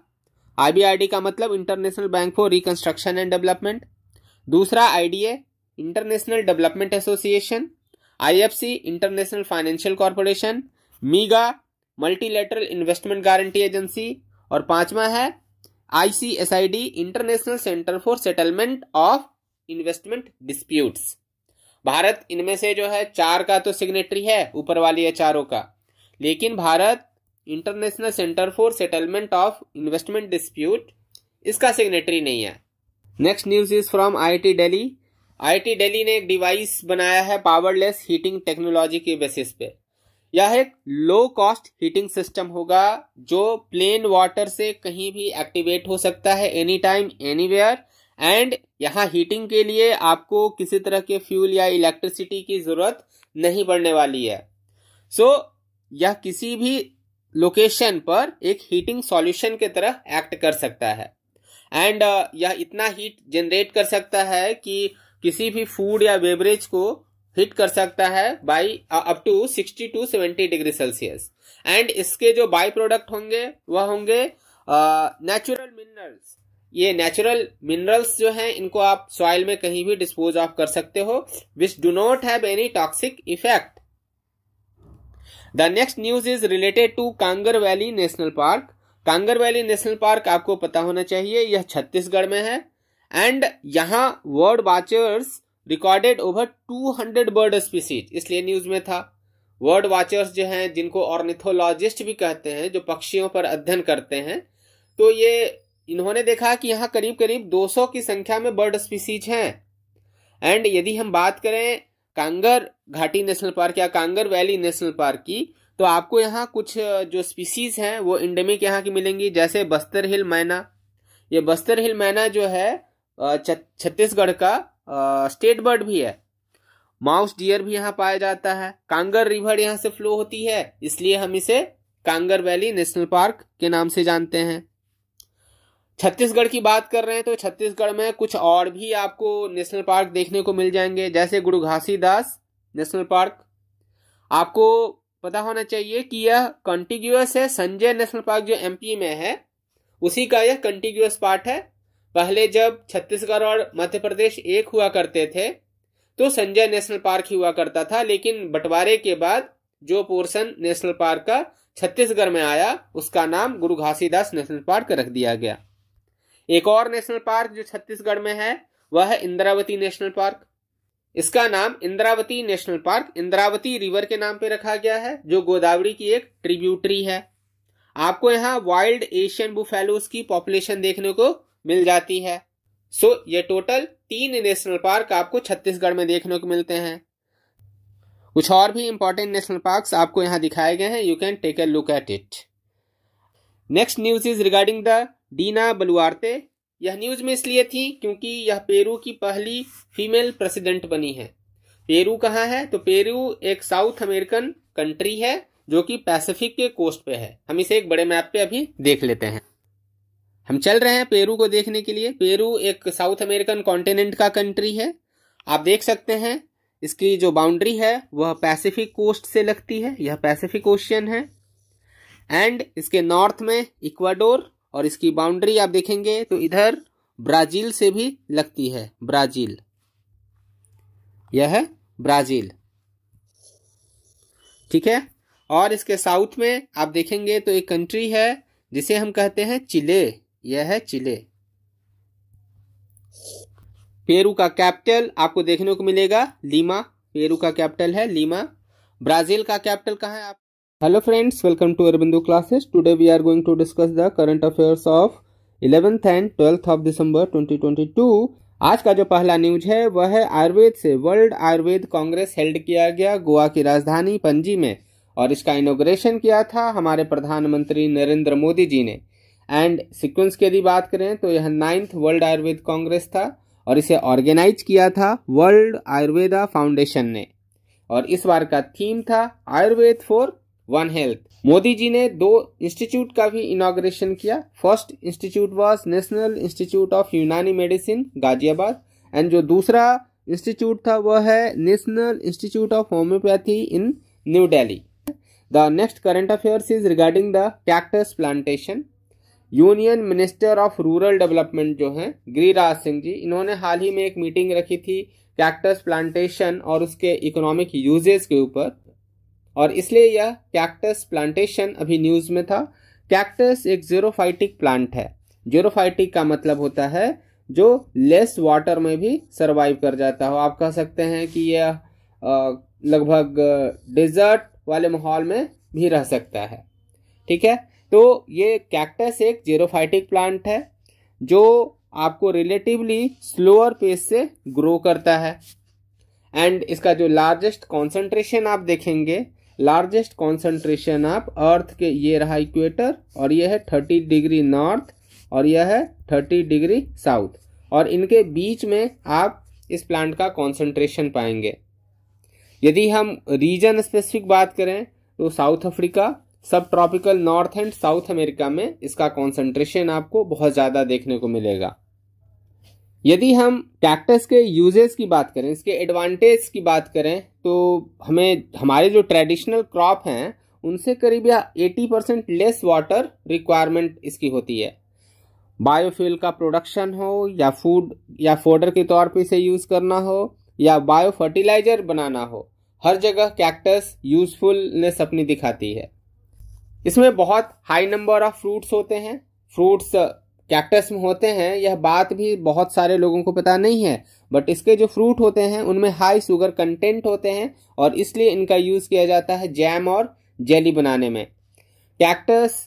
आईबीआरडी का मतलब international bank for reconstruction and development दूसरा IDA international development association IFC international financial corporation MIGA multilateral investment guarantee agency और पांचवा है ICSID international centre for settlement of investment disputes Bharat इनमें से जो है चार का तो सिग्नेटरी है ऊपर वाली है चारों का लेकिन Bharat international centre for settlement of investment dispute इसका सिग्नेटरी नहीं है next news is from IIT Delhi IIT Delhi ने एक डिवाइस बनाया है पावरलेस हीटिंग टेक्नोलॉजी के बेसिस पे यह एक लो कॉस्ट हीटिंग सिस्टम होगा जो प्लेन वाटर से कहीं भी एक्टिवेट हो सकता है एनी टाइम एनी एंड यहाँ हीटिंग के लिए आपको किसी तरह के फ्यूल या इलेक्ट्रिसिटी की जरूरत नहीं पड़ने वाली है सो so, यह किसी भी लोकेशन पर एक हीटिंग सॉल्यूशन के तरह एक्ट कर सकता है एंड uh, यह इतना हीट जनरेट कर सकता है कि किसी भी फूड या बेवरेज को हीट कर सकता है by up to sixty to seventy degree celsius and इसके जो बाई प्रोडक्ट होंगे वह होंगे नेचुरल uh, मिनरल्स ये नेचुरल मिनरल्स जो हैं इनको आप सॉइल में कहीं भी डिस्पोज ऑफ कर सकते हो which do not have any toxic effect the next news is related to Kanger valley national park Kanger valley national park आपको पता होना चाहिए यह छत्तीसगढ़ में है एंड यहाँ bird watchers recorded over 200 bird species इसलिए न्यूज में था वर्ड वाचर्स जो हैं जिनको ऑर्निथोलॉजिस्ट भी कहते हैं जो पक्षियों पर अध्ययन करते हैं तो ये इन्होंने देखा कि यहाँ करीब करीब 200 की संख्या में बर्ड स्पीसीज हैं एंड यदि हम बात करें कांगर घाटी नेशनल पार्क या कांगर वैली नेशनल पार्क की तो आपको यहाँ कुछ जो स्पीसीज हैं वो इंडेमिक यहाँ की मिलेंगी जैसे बस्तर हिल मैना ये बस्तर हिल मैना जो है छत्तीसगढ़ का स्टेट बर्ड भी है माउस डियर भी यहाँ पाया जाता है कांगर रिवर यहाँ से फ्लो होती है इसलिए हम इसे कांगर वैली नेशनल पार्क के नाम से जानते हैं छत्तीसगढ़ की बात कर रहे हैं तो छत्तीसगढ़ में कुछ और भी आपको नेशनल पार्क देखने को मिल जाएंगे जैसे गुरु घासीदास नेशनल पार्क आपको पता होना चाहिए कि यह कंटिग्यूस है संजय नेशनल पार्क जो एमपी में है उसी का यह कंटिग्यूस पार्ट है पहले जब छत्तीसगढ़ और मध्य प्रदेश एक हुआ करते थे तो संजय नेशनल पार्क ही हुआ करता था लेकिन बंटवारे के बाद जो पोर्शन नेशनल पार्क का छत्तीसगढ़ में आया उसका नाम गुरु घासीदास नेशनल पार्क रख दिया गया एक और नेशनल पार्क जो छत्तीसगढ़ में है वह है इंद्रावती नेशनल पार्क इसका नाम Indravati national park Indravati river के नाम पे रखा गया है जो गोदावरी की एक ट्रिब्यूटरी है आपको यहाँ वाइल्ड एशियन बुफेलोस की पॉपुलेशन देखने को मिल जाती है सो so, ये टोटल तीन नेशनल पार्क आपको छत्तीसगढ़ में देखने को मिलते हैं कुछ और भी इंपॉर्टेंट नेशनल पार्क आपको यहाँ दिखाए गए हैं you can take a look at it next news is regarding the Dina Boluarte यह न्यूज में इसलिए थी क्योंकि यह पेरू की पहली फीमेल प्रेसिडेंट बनी है पेरू कहाँ है तो पेरू एक साउथ अमेरिकन कंट्री है जो कि पैसिफिक के कोस्ट पे है हम इसे एक बड़े मैप पे अभी देख लेते हैं हम चल रहे हैं पेरू को देखने के लिए पेरू एक साउथ अमेरिकन कॉन्टिनेंट का कंट्री है आप देख सकते हैं इसकी जो बाउंड्री है वह पैसिफिक कोस्ट से लगती है यह पैसिफिक ओशियन है एंड इसके नॉर्थ में इक्वाडोर और इसकी बाउंड्री आप देखेंगे तो इधर ब्राजील से भी लगती है ब्राजील यह है ब्राजील ठीक है और इसके साउथ में आप देखेंगे तो एक कंट्री है जिसे हम कहते हैं चिले यह है चिले पेरू का कैपिटल आपको देखने को मिलेगा लीमा पेरू का कैपिटल है लीमा ब्राजील का कैपिटल कहाँ है आप hello friends welcome to Arbindu classes today we are going to discuss the current affairs of eleventh and twelfth of December 2022 आज का जो पहला न्यूज है वह है आयुर्वेद से वर्ल्ड आयुर्वेद कांग्रेस हेल्ड किया गया गोवा की राजधानी पंजी में और इसका इनोग्रेशन किया था हमारे प्रधानमंत्री नरेंद्र मोदी जी ने एंड सीक्वेंस की यदि बात करें तो यह नाइन्थ वर्ल्ड आयुर्वेद कांग्रेस था और इसे ऑर्गेनाइज किया था वर्ल्ड आयुर्वेदा फाउंडेशन ने और इस बार का थीम था Ayurveda for one health Modi ji ने दो इंस्टीट्यूट का भी इनाग्रेशन किया first institute was national institute of Unani medicine Ghaziabad and जो दूसरा इंस्टीट्यूट था वह है national institute of homeopathy in New Delhi the next current affairs is regarding the cactus plantation union minister of rural development जो हैं गिरिराज सिंह जी इन्होंने हाल ही में एक मीटिंग रखी थी कैक्टस प्लांटेशन और उसके इकोनॉमिक यूजेस के ऊपर और इसलिए यह कैक्टस प्लांटेशन अभी न्यूज में था कैक्टस एक जीरोफाइटिक प्लांट है जीरोफाइटिक का मतलब होता है जो लेस वाटर में भी सर्वाइव कर जाता हो आप कह सकते हैं कि यह लगभग डिजर्ट वाले माहौल में भी रह सकता है ठीक है तो ये कैक्टस एक जेरोफाइटिक प्लांट है जो आपको रिलेटिवली स्लोअर पेस से ग्रो करता है एंड इसका जो लार्जेस्ट कॉन्सेंट्रेशन आप देखेंगे लार्जेस्ट कॉन्सेंट्रेशन आप अर्थ के ये रहा इक्वेटर और यह है थर्टी डिग्री नॉर्थ और यह है थर्टी डिग्री साउथ और इनके बीच में आप इस प्लांट का कॉन्सेंट्रेशन पाएंगे यदि हम रीजन स्पेसिफिक बात करें तो South Africa subtropical north and South America में इसका कॉन्सेंट्रेशन आपको बहुत ज़्यादा देखने को मिलेगा यदि हम कैक्टस के यूजेस की बात करें इसके एडवांटेज की बात करें तो हमें हमारे जो ट्रेडिशनल क्रॉप हैं उनसे करीब या eighty percent less water requirement इसकी होती है बायोफ्यूल का प्रोडक्शन हो या फूड या फोडर के तौर पे इसे यूज़ करना हो या बायो फर्टिलाइजर बनाना हो हर जगह कैक्टस यूजफुलनेस अपनी दिखाती है इसमें बहुत हाई नंबर ऑफ फ्रूट्स होते हैं फ्रूट्स कैक्टस uh, में होते हैं यह बात भी बहुत सारे लोगों को पता नहीं है बट इसके जो फ्रूट होते हैं उनमें हाई शुगर कंटेंट होते हैं और इसलिए इनका यूज़ किया जाता है जैम और जेली बनाने में cactus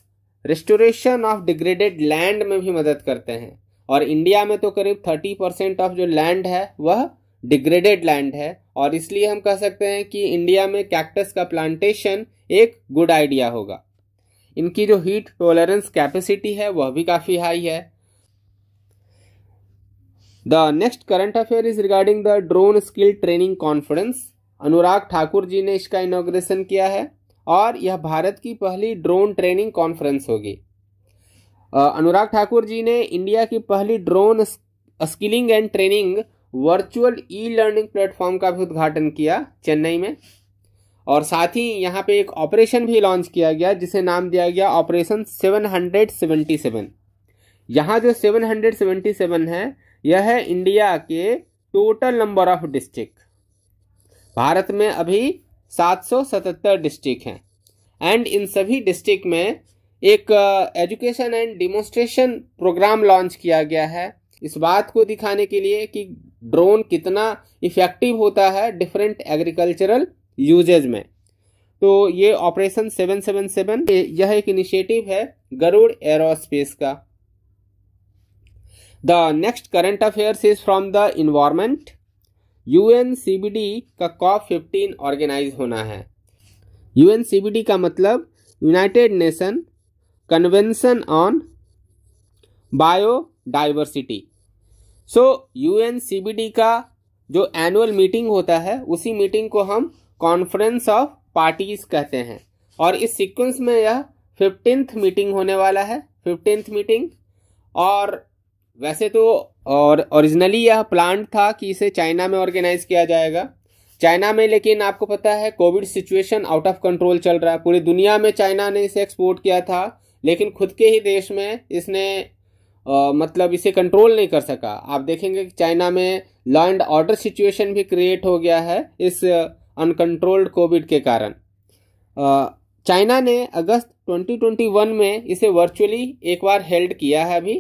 restoration of degraded land में भी मदद करते हैं और इंडिया में तो करीब थर्टी परसेंट ऑफ जो लैंड है वह डिग्रेडेड लैंड है और इसलिए हम कह सकते हैं कि इंडिया में कैक्टस का प्लांटेशन एक गुड आइडिया होगा इनकी जो हीट टॉलरेंस कैपेसिटी है वह भी काफ़ी हाई है the next current affair is regarding the drone skill training conference Anurag Thakur ji ने इसका इनोग्रेशन किया है और यह भारत की पहली ड्रोन ट्रेनिंग कॉन्फ्रेंस होगी अनुराग ठाकुर जी ने इंडिया की पहली drone skilling and training virtual e learning platform का भी उद्घाटन किया चेन्नई में और साथ ही यहाँ पे एक ऑपरेशन भी लॉन्च किया गया जिसे नाम दिया गया ऑपरेशन 777 यहाँ जो 777 है यह है इंडिया के total number of district Bharat में अभी 777 डिस्ट्रिक्ट हैं एंड इन सभी डिस्ट्रिक्ट में एक education and demonstration programme launch किया गया है इस बात को दिखाने के लिए कि ड्रोन कितना इफेक्टिव होता है डिफरेंट एग्रीकल्चरल यूजेज में तो ये ऑपरेशन सेवन सेवन सेवन यह एक इनिशिएटिव है गरुड़ एरोस्पेस का the next current affairs is from the environment UNCBD का कॉप फिफ्टीन ऑर्गेनाइज होना है डी का मतलब United Nation convention on biodiversity so CBD का जो एनुअल मीटिंग होता है उसी मीटिंग को हम कॉन्फ्रेंस ऑफ पार्टीज कहते हैं और इस सीक्वेंस में यह फिफ्टींथ मीटिंग होने वाला है फिफ्टींथ मीटिंग और वैसे तो और ओरिजिनली यह प्लान था कि इसे चाइना में ऑर्गेनाइज किया जाएगा चाइना में लेकिन आपको पता है COVID situation out of control चल रहा है पूरी दुनिया में चाइना ने इसे एक्सपोर्ट किया था लेकिन खुद के ही देश में इसने आ, मतलब इसे कंट्रोल नहीं कर सका आप देखेंगे कि चाइना में लॉ एंड ऑर्डर सिचुएशन भी क्रिएट हो गया है इस अनकंट्रोल्ड कोविड के कारण चाइना ने अगस्त 2021 में इसे वर्चुअली एक बार हेल्ड किया है अभी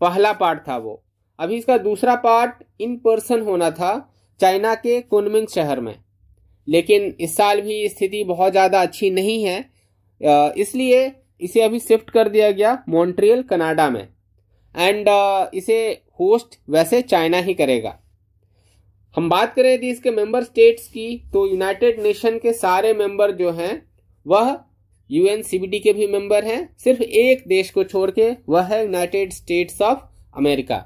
पहला पार्ट था वो अभी इसका दूसरा पार्ट इन पर्सन होना था चाइना के कुनमिंग शहर में लेकिन इस साल भी स्थिति बहुत ज़्यादा अच्छी नहीं है इसलिए इसे अभी शिफ्ट कर दिया गया मॉन्ट्रियल कनाडा में एंड इसे होस्ट वैसे चाइना ही करेगा हम बात करें यदि इसके मेंबर स्टेट्स की तो यूनाइटेड नेशन के सारे मेंबर जो हैं वह यूएन सीबीडी के भी मेंबर हैं सिर्फ एक देश को छोड़ के वह है यूनाइटेड स्टेट्स ऑफ अमेरिका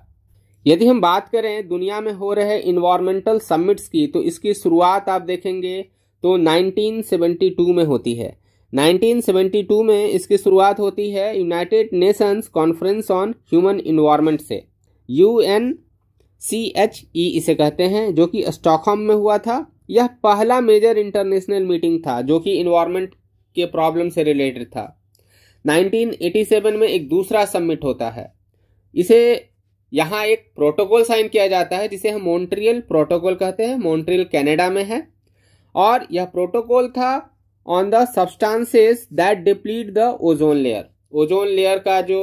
यदि हम बात करें दुनिया में हो रहे इन्वायरमेंटल समिट्स की तो इसकी शुरुआत आप देखेंगे तो 1972 में होती है 1972 में इसकी शुरुआत होती है United Nations conference on human environment से यू सी एच ई इसे कहते हैं जो कि स्टॉकहोम में हुआ था यह पहला मेजर इंटरनेशनल मीटिंग था जो कि इन्वायरमेंट के प्रॉब्लम से रिलेटेड था 1987 में एक दूसरा सम्मिट होता है इसे यहाँ एक प्रोटोकॉल साइन किया जाता है जिसे हम मॉन्ट्रियल प्रोटोकॉल कहते हैं मॉन्ट्रियल कनाडा में है और यह प्रोटोकॉल था on the substances that deplete the ozone layer ozone layer का जो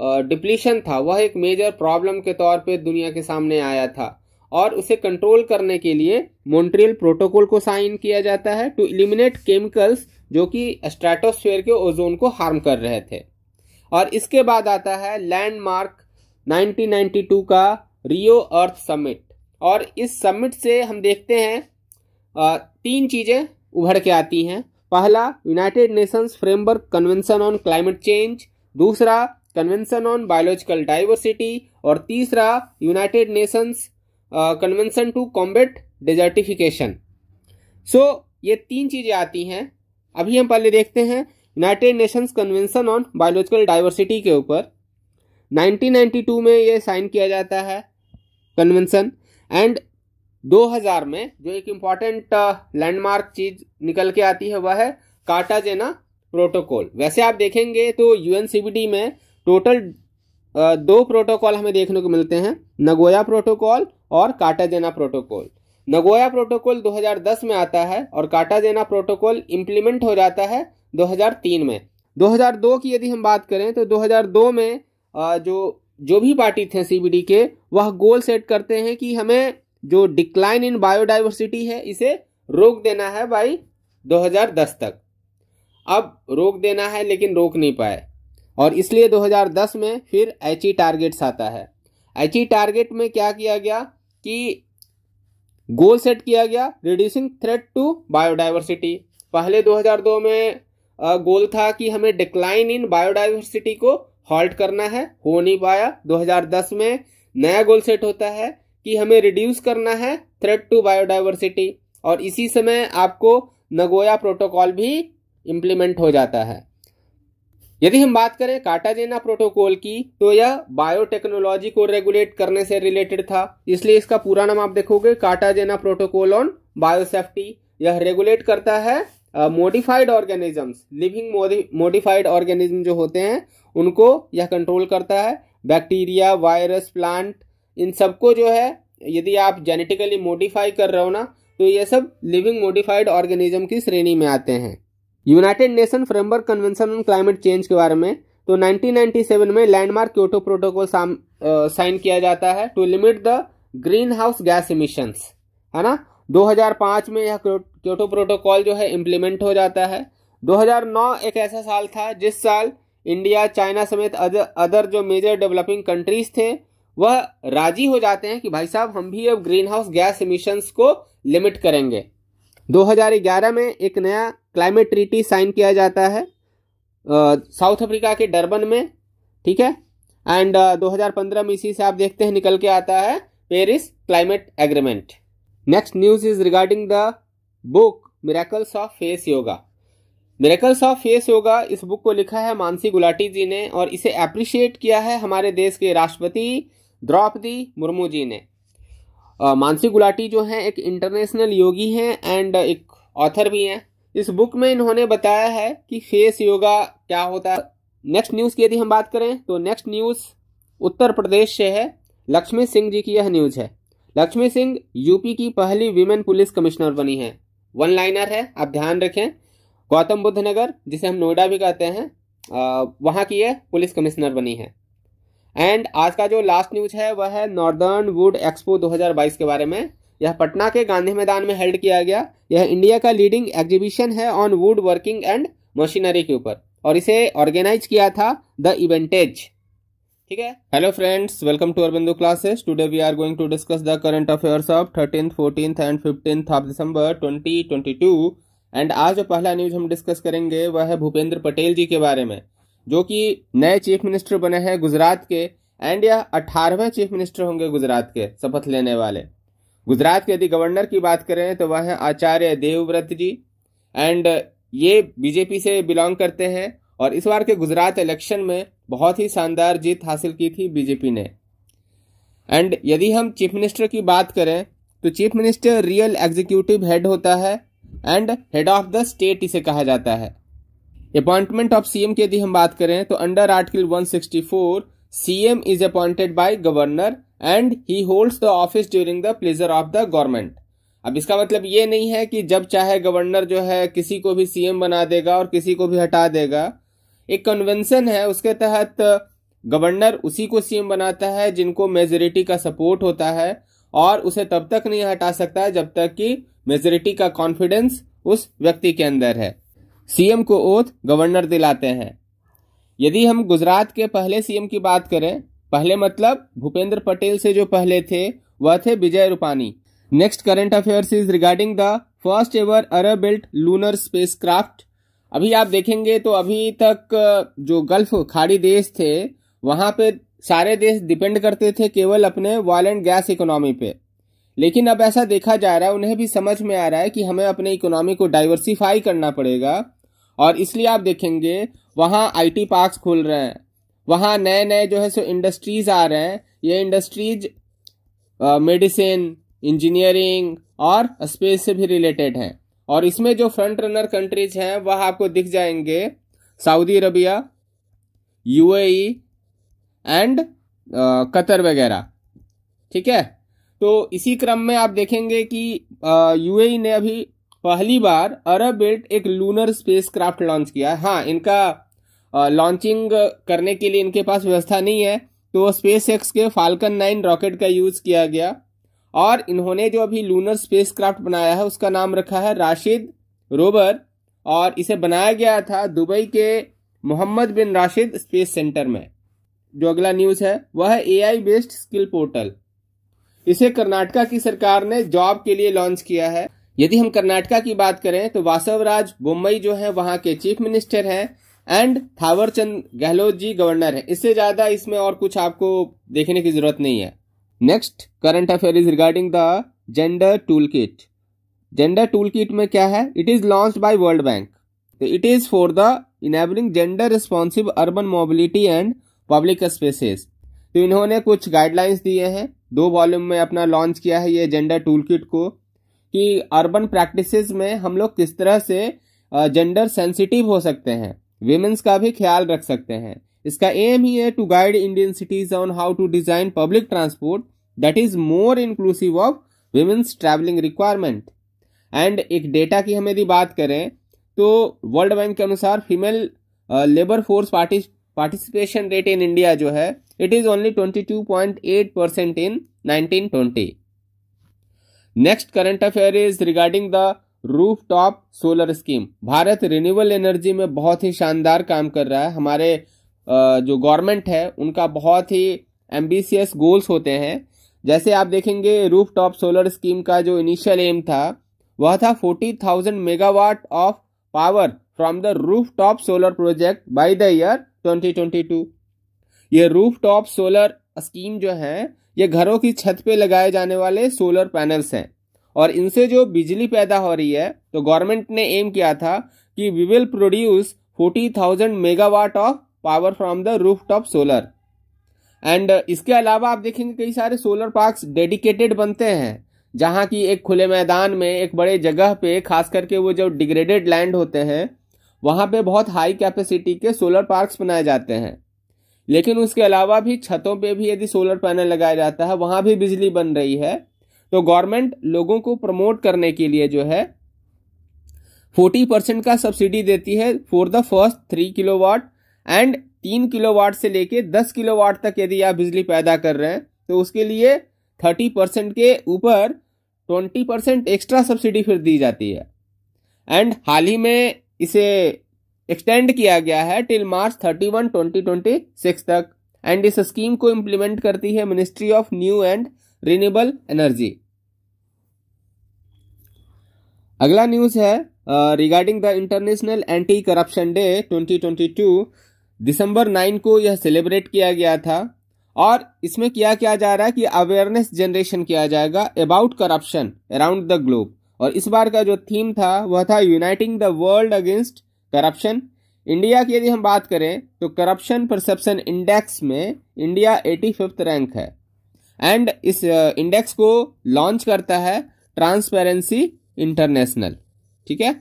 डिप्लीशन था वह एक मेजर प्रॉब्लम के तौर पे दुनिया के सामने आया था और उसे कंट्रोल करने के लिए मॉन्ट्रियल प्रोटोकॉल को साइन किया जाता है टू इलिमिनेट केमिकल्स जो कि स्ट्रेटोस्फेयर के ओजोन को हार्म कर रहे थे और इसके बाद आता है लैंडमार्क 1992 का रियो अर्थ समिट और इस समिट से हम देखते हैं तीन चीज़ें उभर के आती हैं पहला United Nations framework convention on climate change दूसरा कन्वेंशन ऑन बायोलॉजिकल डाइवर्सिटी और तीसरा United Nations convention to combat desertification so ये तीन चीज़ें आती हैं अभी हम पहले देखते हैं United Nations convention on biological diversity के ऊपर 1992 में ये साइन किया जाता है कन्वेंशन एंड 2000 में जो एक इम्पॉर्टेंट लैंडमार्क चीज निकल के आती है वह है काटाजेना प्रोटोकॉल वैसे आप देखेंगे तो यूएनसीबीडी में टोटल दो प्रोटोकॉल हमें देखने को मिलते हैं नगोया प्रोटोकॉल और काटाजेना प्रोटोकॉल नगोया प्रोटोकॉल 2010 में आता है और काटाजेना प्रोटोकॉल इम्प्लीमेंट हो जाता है 2003 में 2002 की यदि हम बात करें तो 2002 में जो जो भी पार्टी थे सी के वह गोल सेट करते हैं कि हमें जो डिक्लाइन इन बायोडाइवर्सिटी है इसे रोक देना है बाई 2010 तक अब रोक देना है लेकिन रोक नहीं पाए और इसलिए 2010 में फिर एच ई टारगेट्स आता है एच ई टारगेट में क्या किया गया कि गोल सेट किया गया रिड्यूसिंग थ्रेट टू बायोडाइवर्सिटी पहले 2002 में गोल था कि हमें डिक्लाइन इन बायोडाइवर्सिटी को हॉल्ट करना है हो नहीं पाया 2010 में नया गोल सेट होता है कि हमें रिड्यूस करना है थ्रेट टू बायोडाइवर्सिटी और इसी समय आपको नगोया प्रोटोकॉल भी इम्प्लीमेंट हो जाता है यदि हम बात करें काटाजेना प्रोटोकॉल की तो यह बायोटेक्नोलॉजी को रेगुलेट करने से रिलेटेड था इसलिए इसका पूरा नाम आप देखोगे काटाजेना प्रोटोकॉल ऑन बायोसेफ्टी यह रेगुलेट करता है modified organisms living modified organism जो होते हैं उनको यह कंट्रोल करता है बैक्टीरिया वायरस प्लांट इन सबको जो है यदि आप जेनेटिकली मॉडिफाई कर रहे हो ना तो यह सब लिविंग मॉडिफाइड ऑर्गेनिज्म की श्रेणी में आते हैं United Nation framework convention on climate change के बारे में तो 1997 में लैंडमार्क क्योटो प्रोटोकॉल साइन किया जाता है to limit the green house gas emissions है ना 2005 में यह क्योटो प्रोटोकॉल जो है इम्प्लीमेंट हो जाता है 2009 एक ऐसा साल था जिस साल इंडिया चाइना समेत अदर जो मेजर डेवलपिंग कंट्रीज थे वह राजी हो जाते हैं कि भाई साहब हम भी अब ग्रीन हाउस गैस इमिशंस को लिमिट करेंगे 2011 में एक नया क्लाइमेट ट्रीटी साइन किया जाता है साउथ अफ्रीका के डरबन में ठीक है एंड uh, 2015 में इसी से आप देखते हैं निकल के आता है Paris climate agreement next news is regarding the book miracles of face yoga miracles of face yoga इस बुक को लिखा है मानसी गुलाटी जी ने और इसे अप्रिशिएट किया है हमारे देश के राष्ट्रपति द्रौपदी मुर्मू जी ने मानसी गुलाटी जो हैं एक इंटरनेशनल योगी हैं एंड एक ऑथर भी हैं इस बुक में इन्होंने बताया है कि फेस योगा क्या होता है नेक्स्ट न्यूज़ की यदि हम बात करें तो नेक्स्ट न्यूज़ उत्तर प्रदेश से है लक्ष्मी सिंह जी की यह न्यूज़ है लक्ष्मी सिंह यूपी की पहली विमेन पुलिस कमिश्नर बनी है वन लाइनर है आप ध्यान रखें गौतम बुद्ध नगर जिसे हम नोएडा भी कहते हैं वहाँ की यह पुलिस कमिश्नर बनी है एंड आज का जो लास्ट न्यूज है वह है नॉर्दर्न वुड एक्सपो 2022 के बारे में यह पटना के गांधी मैदान में हेल्ड किया गया यह इंडिया का लीडिंग एग्जीबिशन है on wood working and machinery के ऊपर और इसे ऑर्गेनाइज किया था द इवेंटेज ठीक है hello friends welcome to Arbindu classes today we are going to discuss the current affairs of thirteen fourteen and fifteen of December twenty twenty two and आज जो पहला न्यूज हम डिस्कस करेंगे वह है भूपेंद्र पटेल जी के बारे में जो कि नए चीफ मिनिस्टर बने हैं गुजरात के एंड यह अठारहवें चीफ मिनिस्टर होंगे गुजरात के शपथ लेने वाले गुजरात के यदि गवर्नर की बात करें तो वह आचार्य देवव्रत जी एंड ये बीजेपी से बिलोंग करते हैं और इस बार के गुजरात इलेक्शन में बहुत ही शानदार जीत हासिल की थी बीजेपी ने एंड यदि हम चीफ मिनिस्टर की बात करें तो chief minister real executive head होता है and head of the state इसे कहा जाता है अपॉइंटमेंट ऑफ सीएम की यदि हम बात करें तो under article 164 CM is appointed by governor and he holds the office during the pleasure of the government अब इसका मतलब ये नहीं है कि जब चाहे गवर्नर जो है किसी को भी सीएम बना देगा और किसी को भी हटा देगा एक कन्वेंशन है उसके तहत गवर्नर uh, उसी को सीएम बनाता है जिनको मेजोरिटी का सपोर्ट होता है और उसे तब तक नहीं हटा सकता जब तक कि मेजोरिटी का कॉन्फिडेंस उस व्यक्ति के अंदर है सीएम को ओथ गवर्नर दिलाते हैं यदि हम गुजरात के पहले सीएम की बात करें पहले मतलब भूपेंद्र पटेल से जो पहले थे वह थे Vijay Rupani next current affairs is regarding the first ever Arab belt lunar craft अभी आप देखेंगे तो अभी तक जो गल्फ खाड़ी देश थे वहां पे सारे देश डिपेंड करते थे केवल अपने वॉल एंड गैस इकोनॉमी पे लेकिन अब ऐसा देखा जा रहा है उन्हें भी समझ में आ रहा है कि हमें अपने इकोनॉमी को डाइवर्सिफाई करना पड़ेगा और इसलिए आप देखेंगे वहां आईटी पार्क्स खोल रहे हैं वहाँ नए नए जो है सो इंडस्ट्रीज आ रहे हैं ये इंडस्ट्रीज मेडिसिन इंजीनियरिंग और स्पेस से भी रिलेटेड हैं और इसमें जो फ्रंट रनर कंट्रीज हैं वह आपको दिख जाएंगे Saudi Arabia UAE and Qatar वगैरह ठीक है तो इसी क्रम में आप देखेंगे कि यूएई e ने अभी पहली बार अरब बेल्ट एक लूनर स्पेस क्राफ्ट लॉन्च किया हाँ इनका लॉन्चिंग करने के लिए इनके पास व्यवस्था नहीं है तो स्पेस एक्स के फाल्कन नाइन रॉकेट का यूज़ किया गया और इन्होंने जो अभी लूनर क्राफ्ट बनाया है उसका नाम रखा है राशिद रोबर और इसे बनाया गया था दुबई के Mohammed bin Rashid space centre में जो अगला न्यूज़ है वह है एआई बेस्ड स्किल पोर्टल इसे कर्नाटका की सरकार ने जॉब के लिए लॉन्च किया है यदि हम कर्नाटका की बात करें तो वासवराज बोम्बई जो है वहां के चीफ मिनिस्टर हैं एंड थावरचंद गहलोत जी गवर्नर है इससे ज्यादा इसमें और कुछ आपको देखने की जरूरत नहीं है next current affair is regarding the gender tool kit gender tool kit में क्या है it is launch by World Bank it is for the enabling gender responsive urban mobility and public spaces तो इन्होंने कुछ गाइडलाइंस दिए हैं दो वॉल्यूम में अपना लॉन्च किया है ये जेंडर टूल किट को कि अर्बन प्रैक्टिसेस में हम लोग किस तरह से जेंडर सेंसिटिव हो सकते हैं वेमेंस का भी ख्याल रख सकते हैं इसका एम ही है to guide Indian cities on how to design public transport that is more inclusive of women's travelling requirement and एक डेटा की हम यदि बात करें तो वर्ल्ड बैंक के अनुसार female labour force participation rate in India जो है it is only twenty two point eight percent in nineteen twenty next current affair is regarding the roof top solar scheme Bharat renewable energy में बहुत ही शानदार काम कर रहा है हमारे जो गवर्नमेंट है उनका बहुत ही एम्बिशियस गोल्स होते हैं जैसे आप देखेंगे रूफ टॉप सोलर स्कीम का जो इनिशियल एम था वह था forty thousand megawatt of power from the roof top solar project by the year twenty twenty two ये रूफ टॉप सोलर स्कीम जो है ये घरों की छत पे लगाए जाने वाले सोलर पैनल्स हैं और इनसे जो बिजली पैदा हो रही है तो गवर्नमेंट ने एम किया था कि we will produce forty thousand megawatt of power from the roof top solar and इसके अलावा आप देखेंगे कई सारे सोलर पार्क्स डेडिकेटेड बनते हैं जहाँ की एक खुले मैदान में एक बड़े जगह पे खास करके वो जो डिग्रेडेड लैंड होते हैं वहाँ पे बहुत हाई कैपेसिटी के सोलर पार्क्स बनाए जाते हैं लेकिन उसके अलावा भी छतों पे भी यदि सोलर पैनल लगाया जाता है वहाँ भी बिजली बन रही है तो गवर्नमेंट लोगों को प्रमोट करने के लिए जो है फोर्टी परसेंट का सब्सिडी देती है for the first three kilowatt and तीन किलो वाट से लेके दस किलो वाट तक यदि आप बिजली पैदा कर रहे हैं तो उसके लिए थर्टी परसेंट के ऊपर ट्वेंटी परसेंट एक्स्ट्रा सब्सिडी फिर दी जाती है एंड हाल ही में इसे एक्सटेंड किया गया है till March thirty one twenty twenty six तक एंड इस स्कीम को इम्प्लीमेंट करती है ministry of new and renewable energy अगला न्यूज है regarding the international anti corruption day 2022 दिसंबर 9 को यह सेलिब्रेट किया गया था और इसमें किया क्या जा रहा है कि अवेयरनेस जनरेशन किया जाएगा about corruption around the globe और इस बार का जो थीम था वह था uniting the world against corruption India की यदि हम बात करें तो करप्शन परसेप्शन इंडेक्स में इंडिया एटी फिफ्थ रैंक है एंड इस इंडेक्स को लॉन्च करता है ट्रांसपेरेंसी इंटरनेशनल ठीक है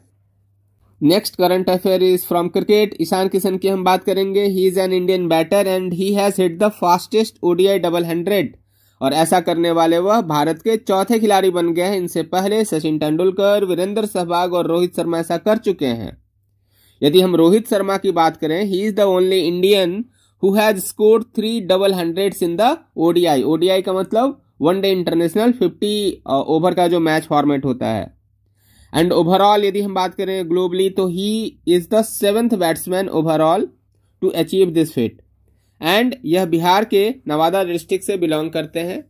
next current affair is from cricket Ishan Kishan की हम बात करेंगे he is an Indian batter and he has hit the fastest ODI double hundred और ऐसा करने वाले वह भारत के चौथे खिलाड़ी बन गए हैं इनसे पहले सचिन तेंदुलकर वीरेंद्र सहवाग और रोहित शर्मा ऐसा कर चुके हैं यदि हम रोहित शर्मा की बात करें he is the only Indian who has score three double hundred in the ODI ODI का मतलब वनडे इंटरनेशनल फिफ्टी ओवर का जो मैच फॉर्मेट होता है एंड ओवरऑल यदि हम बात करें ग्लोबली तो he is the seventh batsman overall to achieve this feat and यह बिहार के नवादा डिस्ट्रिक्ट से बिलोंग करते हैं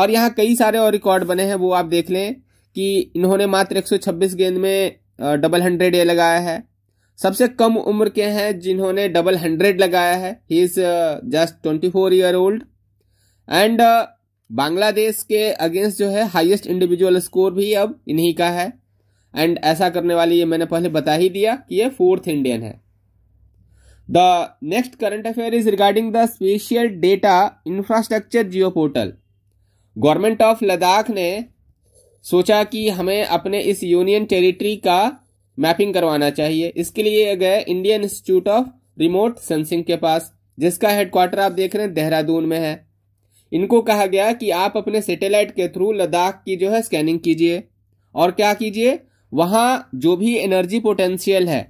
और यहाँ कई सारे और रिकॉर्ड बने हैं वो आप देख लें कि इन्होंने मात्र 126 गेंद में डबल हंड्रेड ए लगाया है सबसे कम उम्र के हैं जिन्होंने डबल हंड्रेड लगाया है he is just twenty four year old and Bangladesh के अगेंस्ट जो है हाईएस्ट इंडिविजुअल स्कोर भी अब इन्हीं का है एंड ऐसा करने वाली ये मैंने पहले बता ही दिया कि ये फोर्थ इंडियन है the next current affair is regarding the spatial data infrastructure geo portal government of Ladakh ने सोचा कि हमें अपने इस यूनियन टेरिटरी का मैपिंग करवाना चाहिए इसके लिए गए Indian Institute of Remote Sensing के पास जिसका हेडक्वार्टर आप देख रहे हैं देहरादून में है इनको कहा गया कि आप अपने सैटेलाइट के थ्रू लद्दाख की जो है स्कैनिंग कीजिए और क्या कीजिए वहाँ जो भी एनर्जी पोटेंशियल है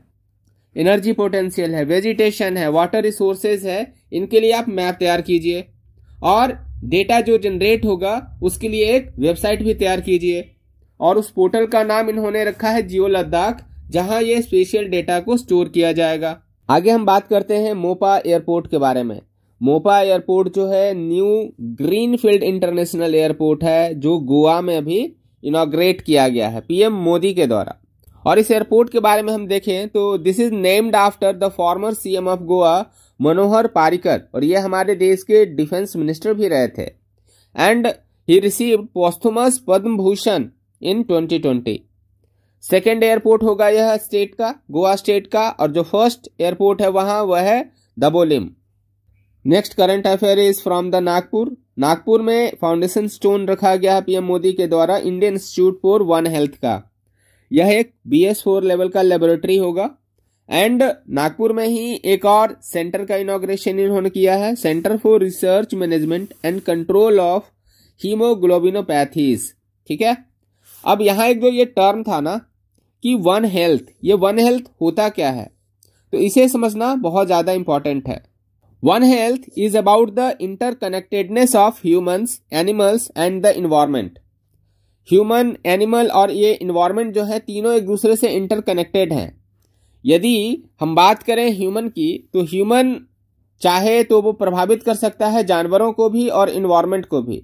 एनर्जी पोटेंशियल है वेजिटेशन है वाटर रिसोर्सेज है इनके लिए आप मैप तैयार कीजिए और डेटा जो जनरेट होगा उसके लिए एक वेबसाइट भी तैयार कीजिए और उस पोर्टल का नाम इन्होंने रखा है जियो लद्दाख जहां ये स्पेशल डेटा को स्टोर किया जाएगा आगे हम बात करते हैं मोपा एयरपोर्ट के बारे में मोपा एयरपोर्ट जो है new green field international airport है जो गोवा में अभी इनाग्रेट किया गया है पीएम मोदी के द्वारा और इस एयरपोर्ट के बारे में हम देखें तो this is named after the former CM of Goa Manohar Parrikar और ये हमारे देश के डिफेंस मिनिस्टर भी रहे थे and he receive posthumous Padma Bhushan in 2020 second airport होगा यह स्टेट का गोवा स्टेट का और जो फर्स्ट एयरपोर्ट है वहां वह है Dabolim next current affair is from the Nagpur Nagpur में फाउंडेशन स्टोन रखा गया है पीएम मोदी के द्वारा Indian Institute for one Health का यह एक बी एस फोर लेवल का लेबोरेटरी होगा एंड नागपुर में ही एक और सेंटर का इनोग्रेशन इन्होंने किया है Centre for Research Management and Control of haemoglobinopathies ठीक है अब यहाँ एक जो ये टर्म था ना कि वन हेल्थ ये वन हेल्थ होता क्या है तो इसे समझना बहुत ज़्यादा इंपॉर्टेंट है one health is about the interconnectedness of humans animals and the environment human animal और ये इन्वायरमेंट जो है तीनों एक दूसरे से इंटरकनेक्टेड हैं यदि हम बात करें ह्यूमन की तो ह्यूमन चाहे तो वो प्रभावित कर सकता है जानवरों को भी और इन्वायरमेंट को भी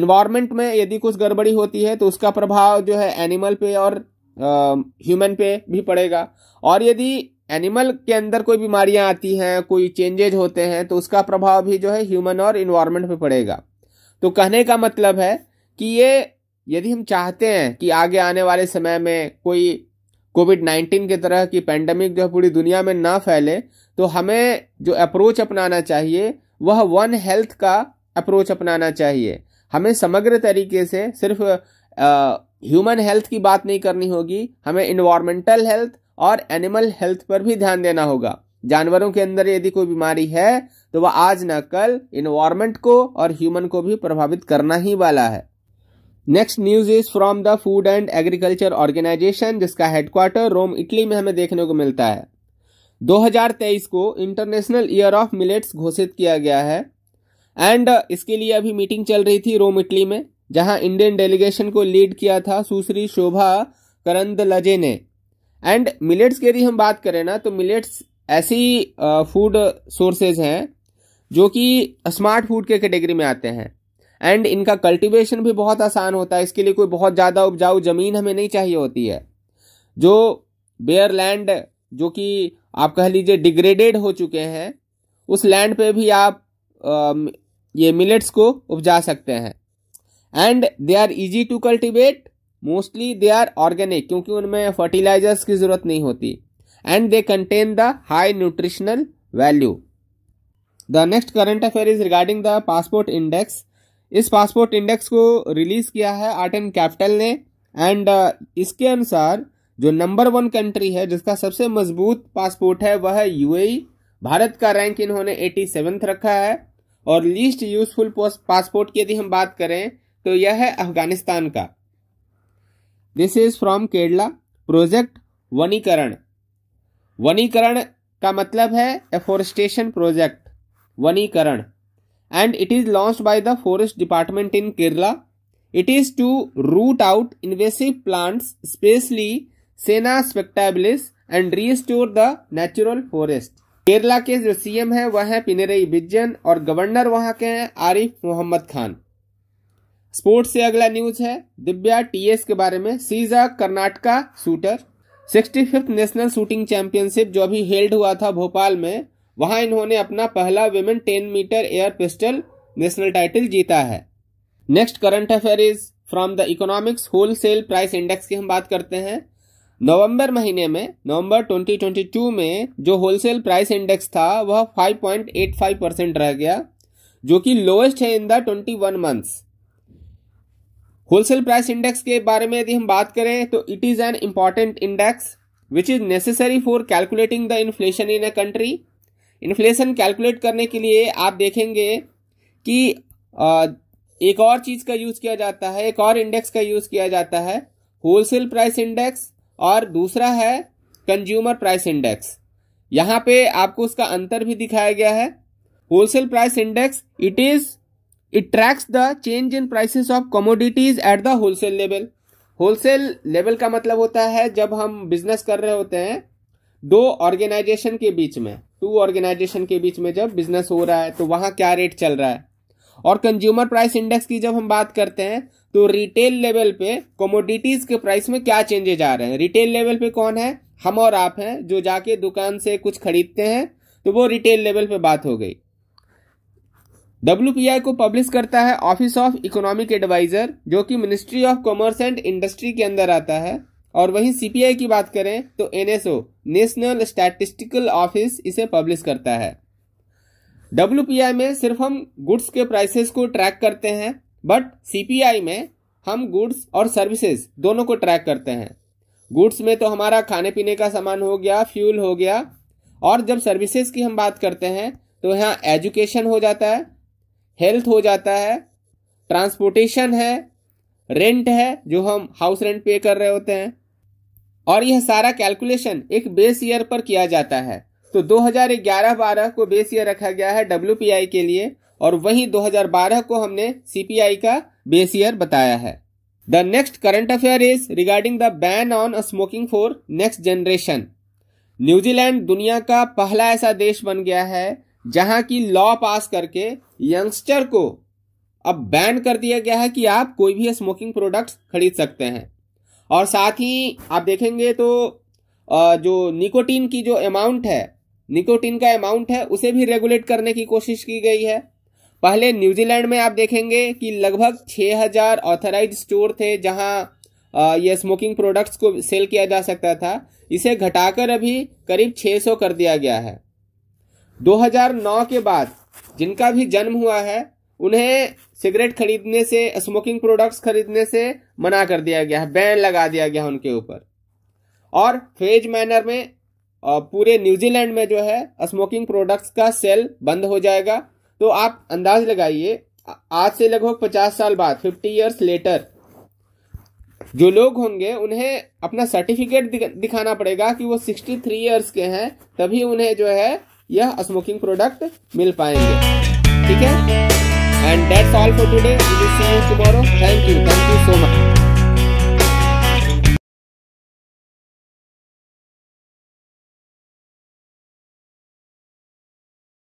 इन्वायरमेंट में यदि कुछ गड़बड़ी होती है तो उसका प्रभाव जो है एनिमल पे और ह्यूमन पे भी पड़ेगा और यदि एनिमल के अंदर कोई बीमारियां आती हैं कोई चेंजेज होते हैं तो उसका प्रभाव भी जो है ह्यूमन और इन्वायरमेंट पे पड़ेगा तो कहने का मतलब है कि ये यदि हम चाहते हैं कि आगे आने वाले समय में कोई कोविड नाइन्टीन की तरह की पैंडमिक जो है पूरी दुनिया में ना फैले तो हमें जो अप्रोच अपनाना चाहिए वह वन हेल्थ का अप्रोच अपनाना चाहिए हमें समग्र तरीके से सिर्फ ह्यूमन हेल्थ की बात नहीं करनी होगी हमें इन्वायरमेंटल हेल्थ और एनिमल हेल्थ पर भी ध्यान देना होगा जानवरों के अंदर यदि कोई बीमारी है तो वह आज न कल इन्वायरमेंट को और ह्यूमन को भी प्रभावित करना ही वाला है next news is from the Food and Agriculture Organization जिसका हेडक्वार्टर रोम इटली में हमें देखने को मिलता है 2023 को इंटरनेशनल ईयर ऑफ मिलेट्स घोषित किया गया है एंड इसके लिए अभी मीटिंग चल रही थी रोम इटली में जहां इंडियन डेलीगेशन को लीड किया था सुश्री शोभा करंदलजे ने एंड मिलेट्स की यदि हम बात करें ना तो मिलेट्स ऐसी फूड सोर्सेज हैं जो कि स्मार्ट फूड के कैटेगरी में आते हैं एंड इनका कल्टीवेशन भी बहुत आसान होता है इसके लिए कोई बहुत ज़्यादा उपजाऊ ज़मीन हमें नहीं चाहिए होती है जो बेयर लैंड जो कि आप कह लीजिए डिग्रेडेड हो चुके हैं उस लैंड पे भी आप ये मिलेट्स को उपजा सकते हैं and they are easy to cultivate mostly they are organic क्योंकि उनमें फर्टिलाइजर्स की ज़रूरत नहीं होती and they contain the high nutritional value the next current affair is regarding the passport index इस पासपोर्ट इंडेक्स को रिलीज किया है आर्ट एंड कैपिटल ने एंड uh, इसके अनुसार जो नंबर वन कंट्री है जिसका सबसे मजबूत पासपोर्ट है वह है यूएई e। भारत का रैंक इन्होंने एटी सेवेंथ रखा है और लीस्ट यूजफुल पासपोर्ट की यदि हम बात करें तो यह है अफगानिस्तान का this is from Kerala project Vanikaran Vanikaran का मतलब है afforestation project Vanikaran and it is launch by the forest department in Kerala it is to root out invasive plants specially senna spectabilis and restore the natural forest Kerala के जो सीएम है वह है पिनेरई बिजन और गवर्नर वहां के हैं आरिफ मोहम्मद खान स्पोर्ट्स से अगला न्यूज है दिव्या टीएस के बारे में सीजा Karnataka shooter sixty fifth national shooting championship जो अभी हेल्ड हुआ था भोपाल में वहां इन्होंने अपना पहला women ten metre air pistol national title जीता है next current affair is from the economics wholesale price index की हम बात करते हैं नवंबर महीने में नवंबर 2022 में जो होलसेल प्राइस इंडेक्स था वह 5.85 परसेंट रह गया जो कि लोएस्ट है in the 21 months wholesale price index के बारे में यदि हम बात करें तो it is an important index which is necessary for calculating the inflation in a country inflation calculate करने के लिए आप देखेंगे कि एक और चीज का यूज किया जाता है एक और इंडेक्स का यूज किया जाता है होलसेल प्राइस इंडेक्स और दूसरा है कंज्यूमर प्राइस इंडेक्स यहां पे आपको उसका अंतर भी दिखाया गया है wholesale price index it is it tracks the change in prices of commodities at the wholesale level wholesale level का मतलब होता है जब हम बिजनेस कर रहे होते हैं दो ऑर्गेनाइजेशन के बीच में टू ऑर्गेनाइजेशन के बीच में जब बिजनेस हो रहा है तो वहां क्या रेट चल रहा है और कंज्यूमर प्राइस इंडेक्स की जब हम बात करते हैं तो रिटेल लेवल पे कमोडिटीज के प्राइस में क्या चेंजेज आ रहे हैं रिटेल लेवल पे कौन है हम और आप हैं जो जाके दुकान से कुछ खरीदते हैं तो वो रिटेल लेवल पे बात हो गई डब्ल्यू को पब्लिश करता है ऑफिस ऑफ इकोनॉमिक एडवाइजर जो कि ministry of commerce and industry के अंदर आता है और वहीं सीपीआई की बात करें तो एनएसओ नेशनल स्टैटिस्टिकल ऑफिस इसे पब्लिश करता है डब्ल्यू में सिर्फ हम गुड्स के प्राइसेस को ट्रैक करते हैं बट सीपीआई में हम गुड्स और सर्विसेज दोनों को ट्रैक करते हैं गुड्स में तो हमारा खाने पीने का सामान हो गया फ्यूल हो गया और जब सर्विसेज की हम बात करते हैं तो यहाँ एजुकेशन हो जाता है हेल्थ हो जाता है ट्रांसपोर्टेशन है रेंट है जो हम हाउस रेंट पे कर रहे होते हैं और यह सारा कैलकुलेशन एक बेस ईयर पर किया जाता है तो 2011-12 को बेस ईयर रखा गया है डब्ल्यू के लिए और वहीं 2012 को हमने सीपीआई का बेस ईयर बताया है the next current affair is regarding the ban on smoking for next generation New Zealand दुनिया का पहला ऐसा देश बन गया है जहां की लॉ पास करके यंगस्टर को अब बैन कर दिया गया है कि आप कोई भी स्मोकिंग प्रोडक्ट्स खरीद सकते हैं और साथ ही आप देखेंगे तो जो निकोटीन की जो अमाउंट है निकोटीन का अमाउंट है उसे भी रेगुलेट करने की कोशिश की गई है पहले न्यूजीलैंड में आप देखेंगे कि लगभग 6000 ऑथराइज स्टोर थे जहां ये स्मोकिंग प्रोडक्ट्स को सेल किया जा सकता था इसे घटाकर अभी करीब 600 कर दिया गया है 2009 के बाद जिनका भी जन्म हुआ है उन्हें सिगरेट खरीदने से स्मोकिंग प्रोडक्ट्स खरीदने से मना कर दिया गया है बैन लगा दिया गया उनके ऊपर और फेज मैनर में पूरे न्यूजीलैंड में जो है स्मोकिंग प्रोडक्ट्स का सेल बंद हो जाएगा तो आप अंदाज लगाइए आज से लगभग पचास साल बाद फिफ्टी ईयर्स लेटर जो लोग होंगे उन्हें अपना सर्टिफिकेट दिखाना पड़ेगा कि वो सिक्सटी थ्री ईयर्स के हैं तभी उन्हें जो है यह स्मोकिंग प्रोडक्ट मिल पाएंगे ठीक है and that's all for today thank you thank you so much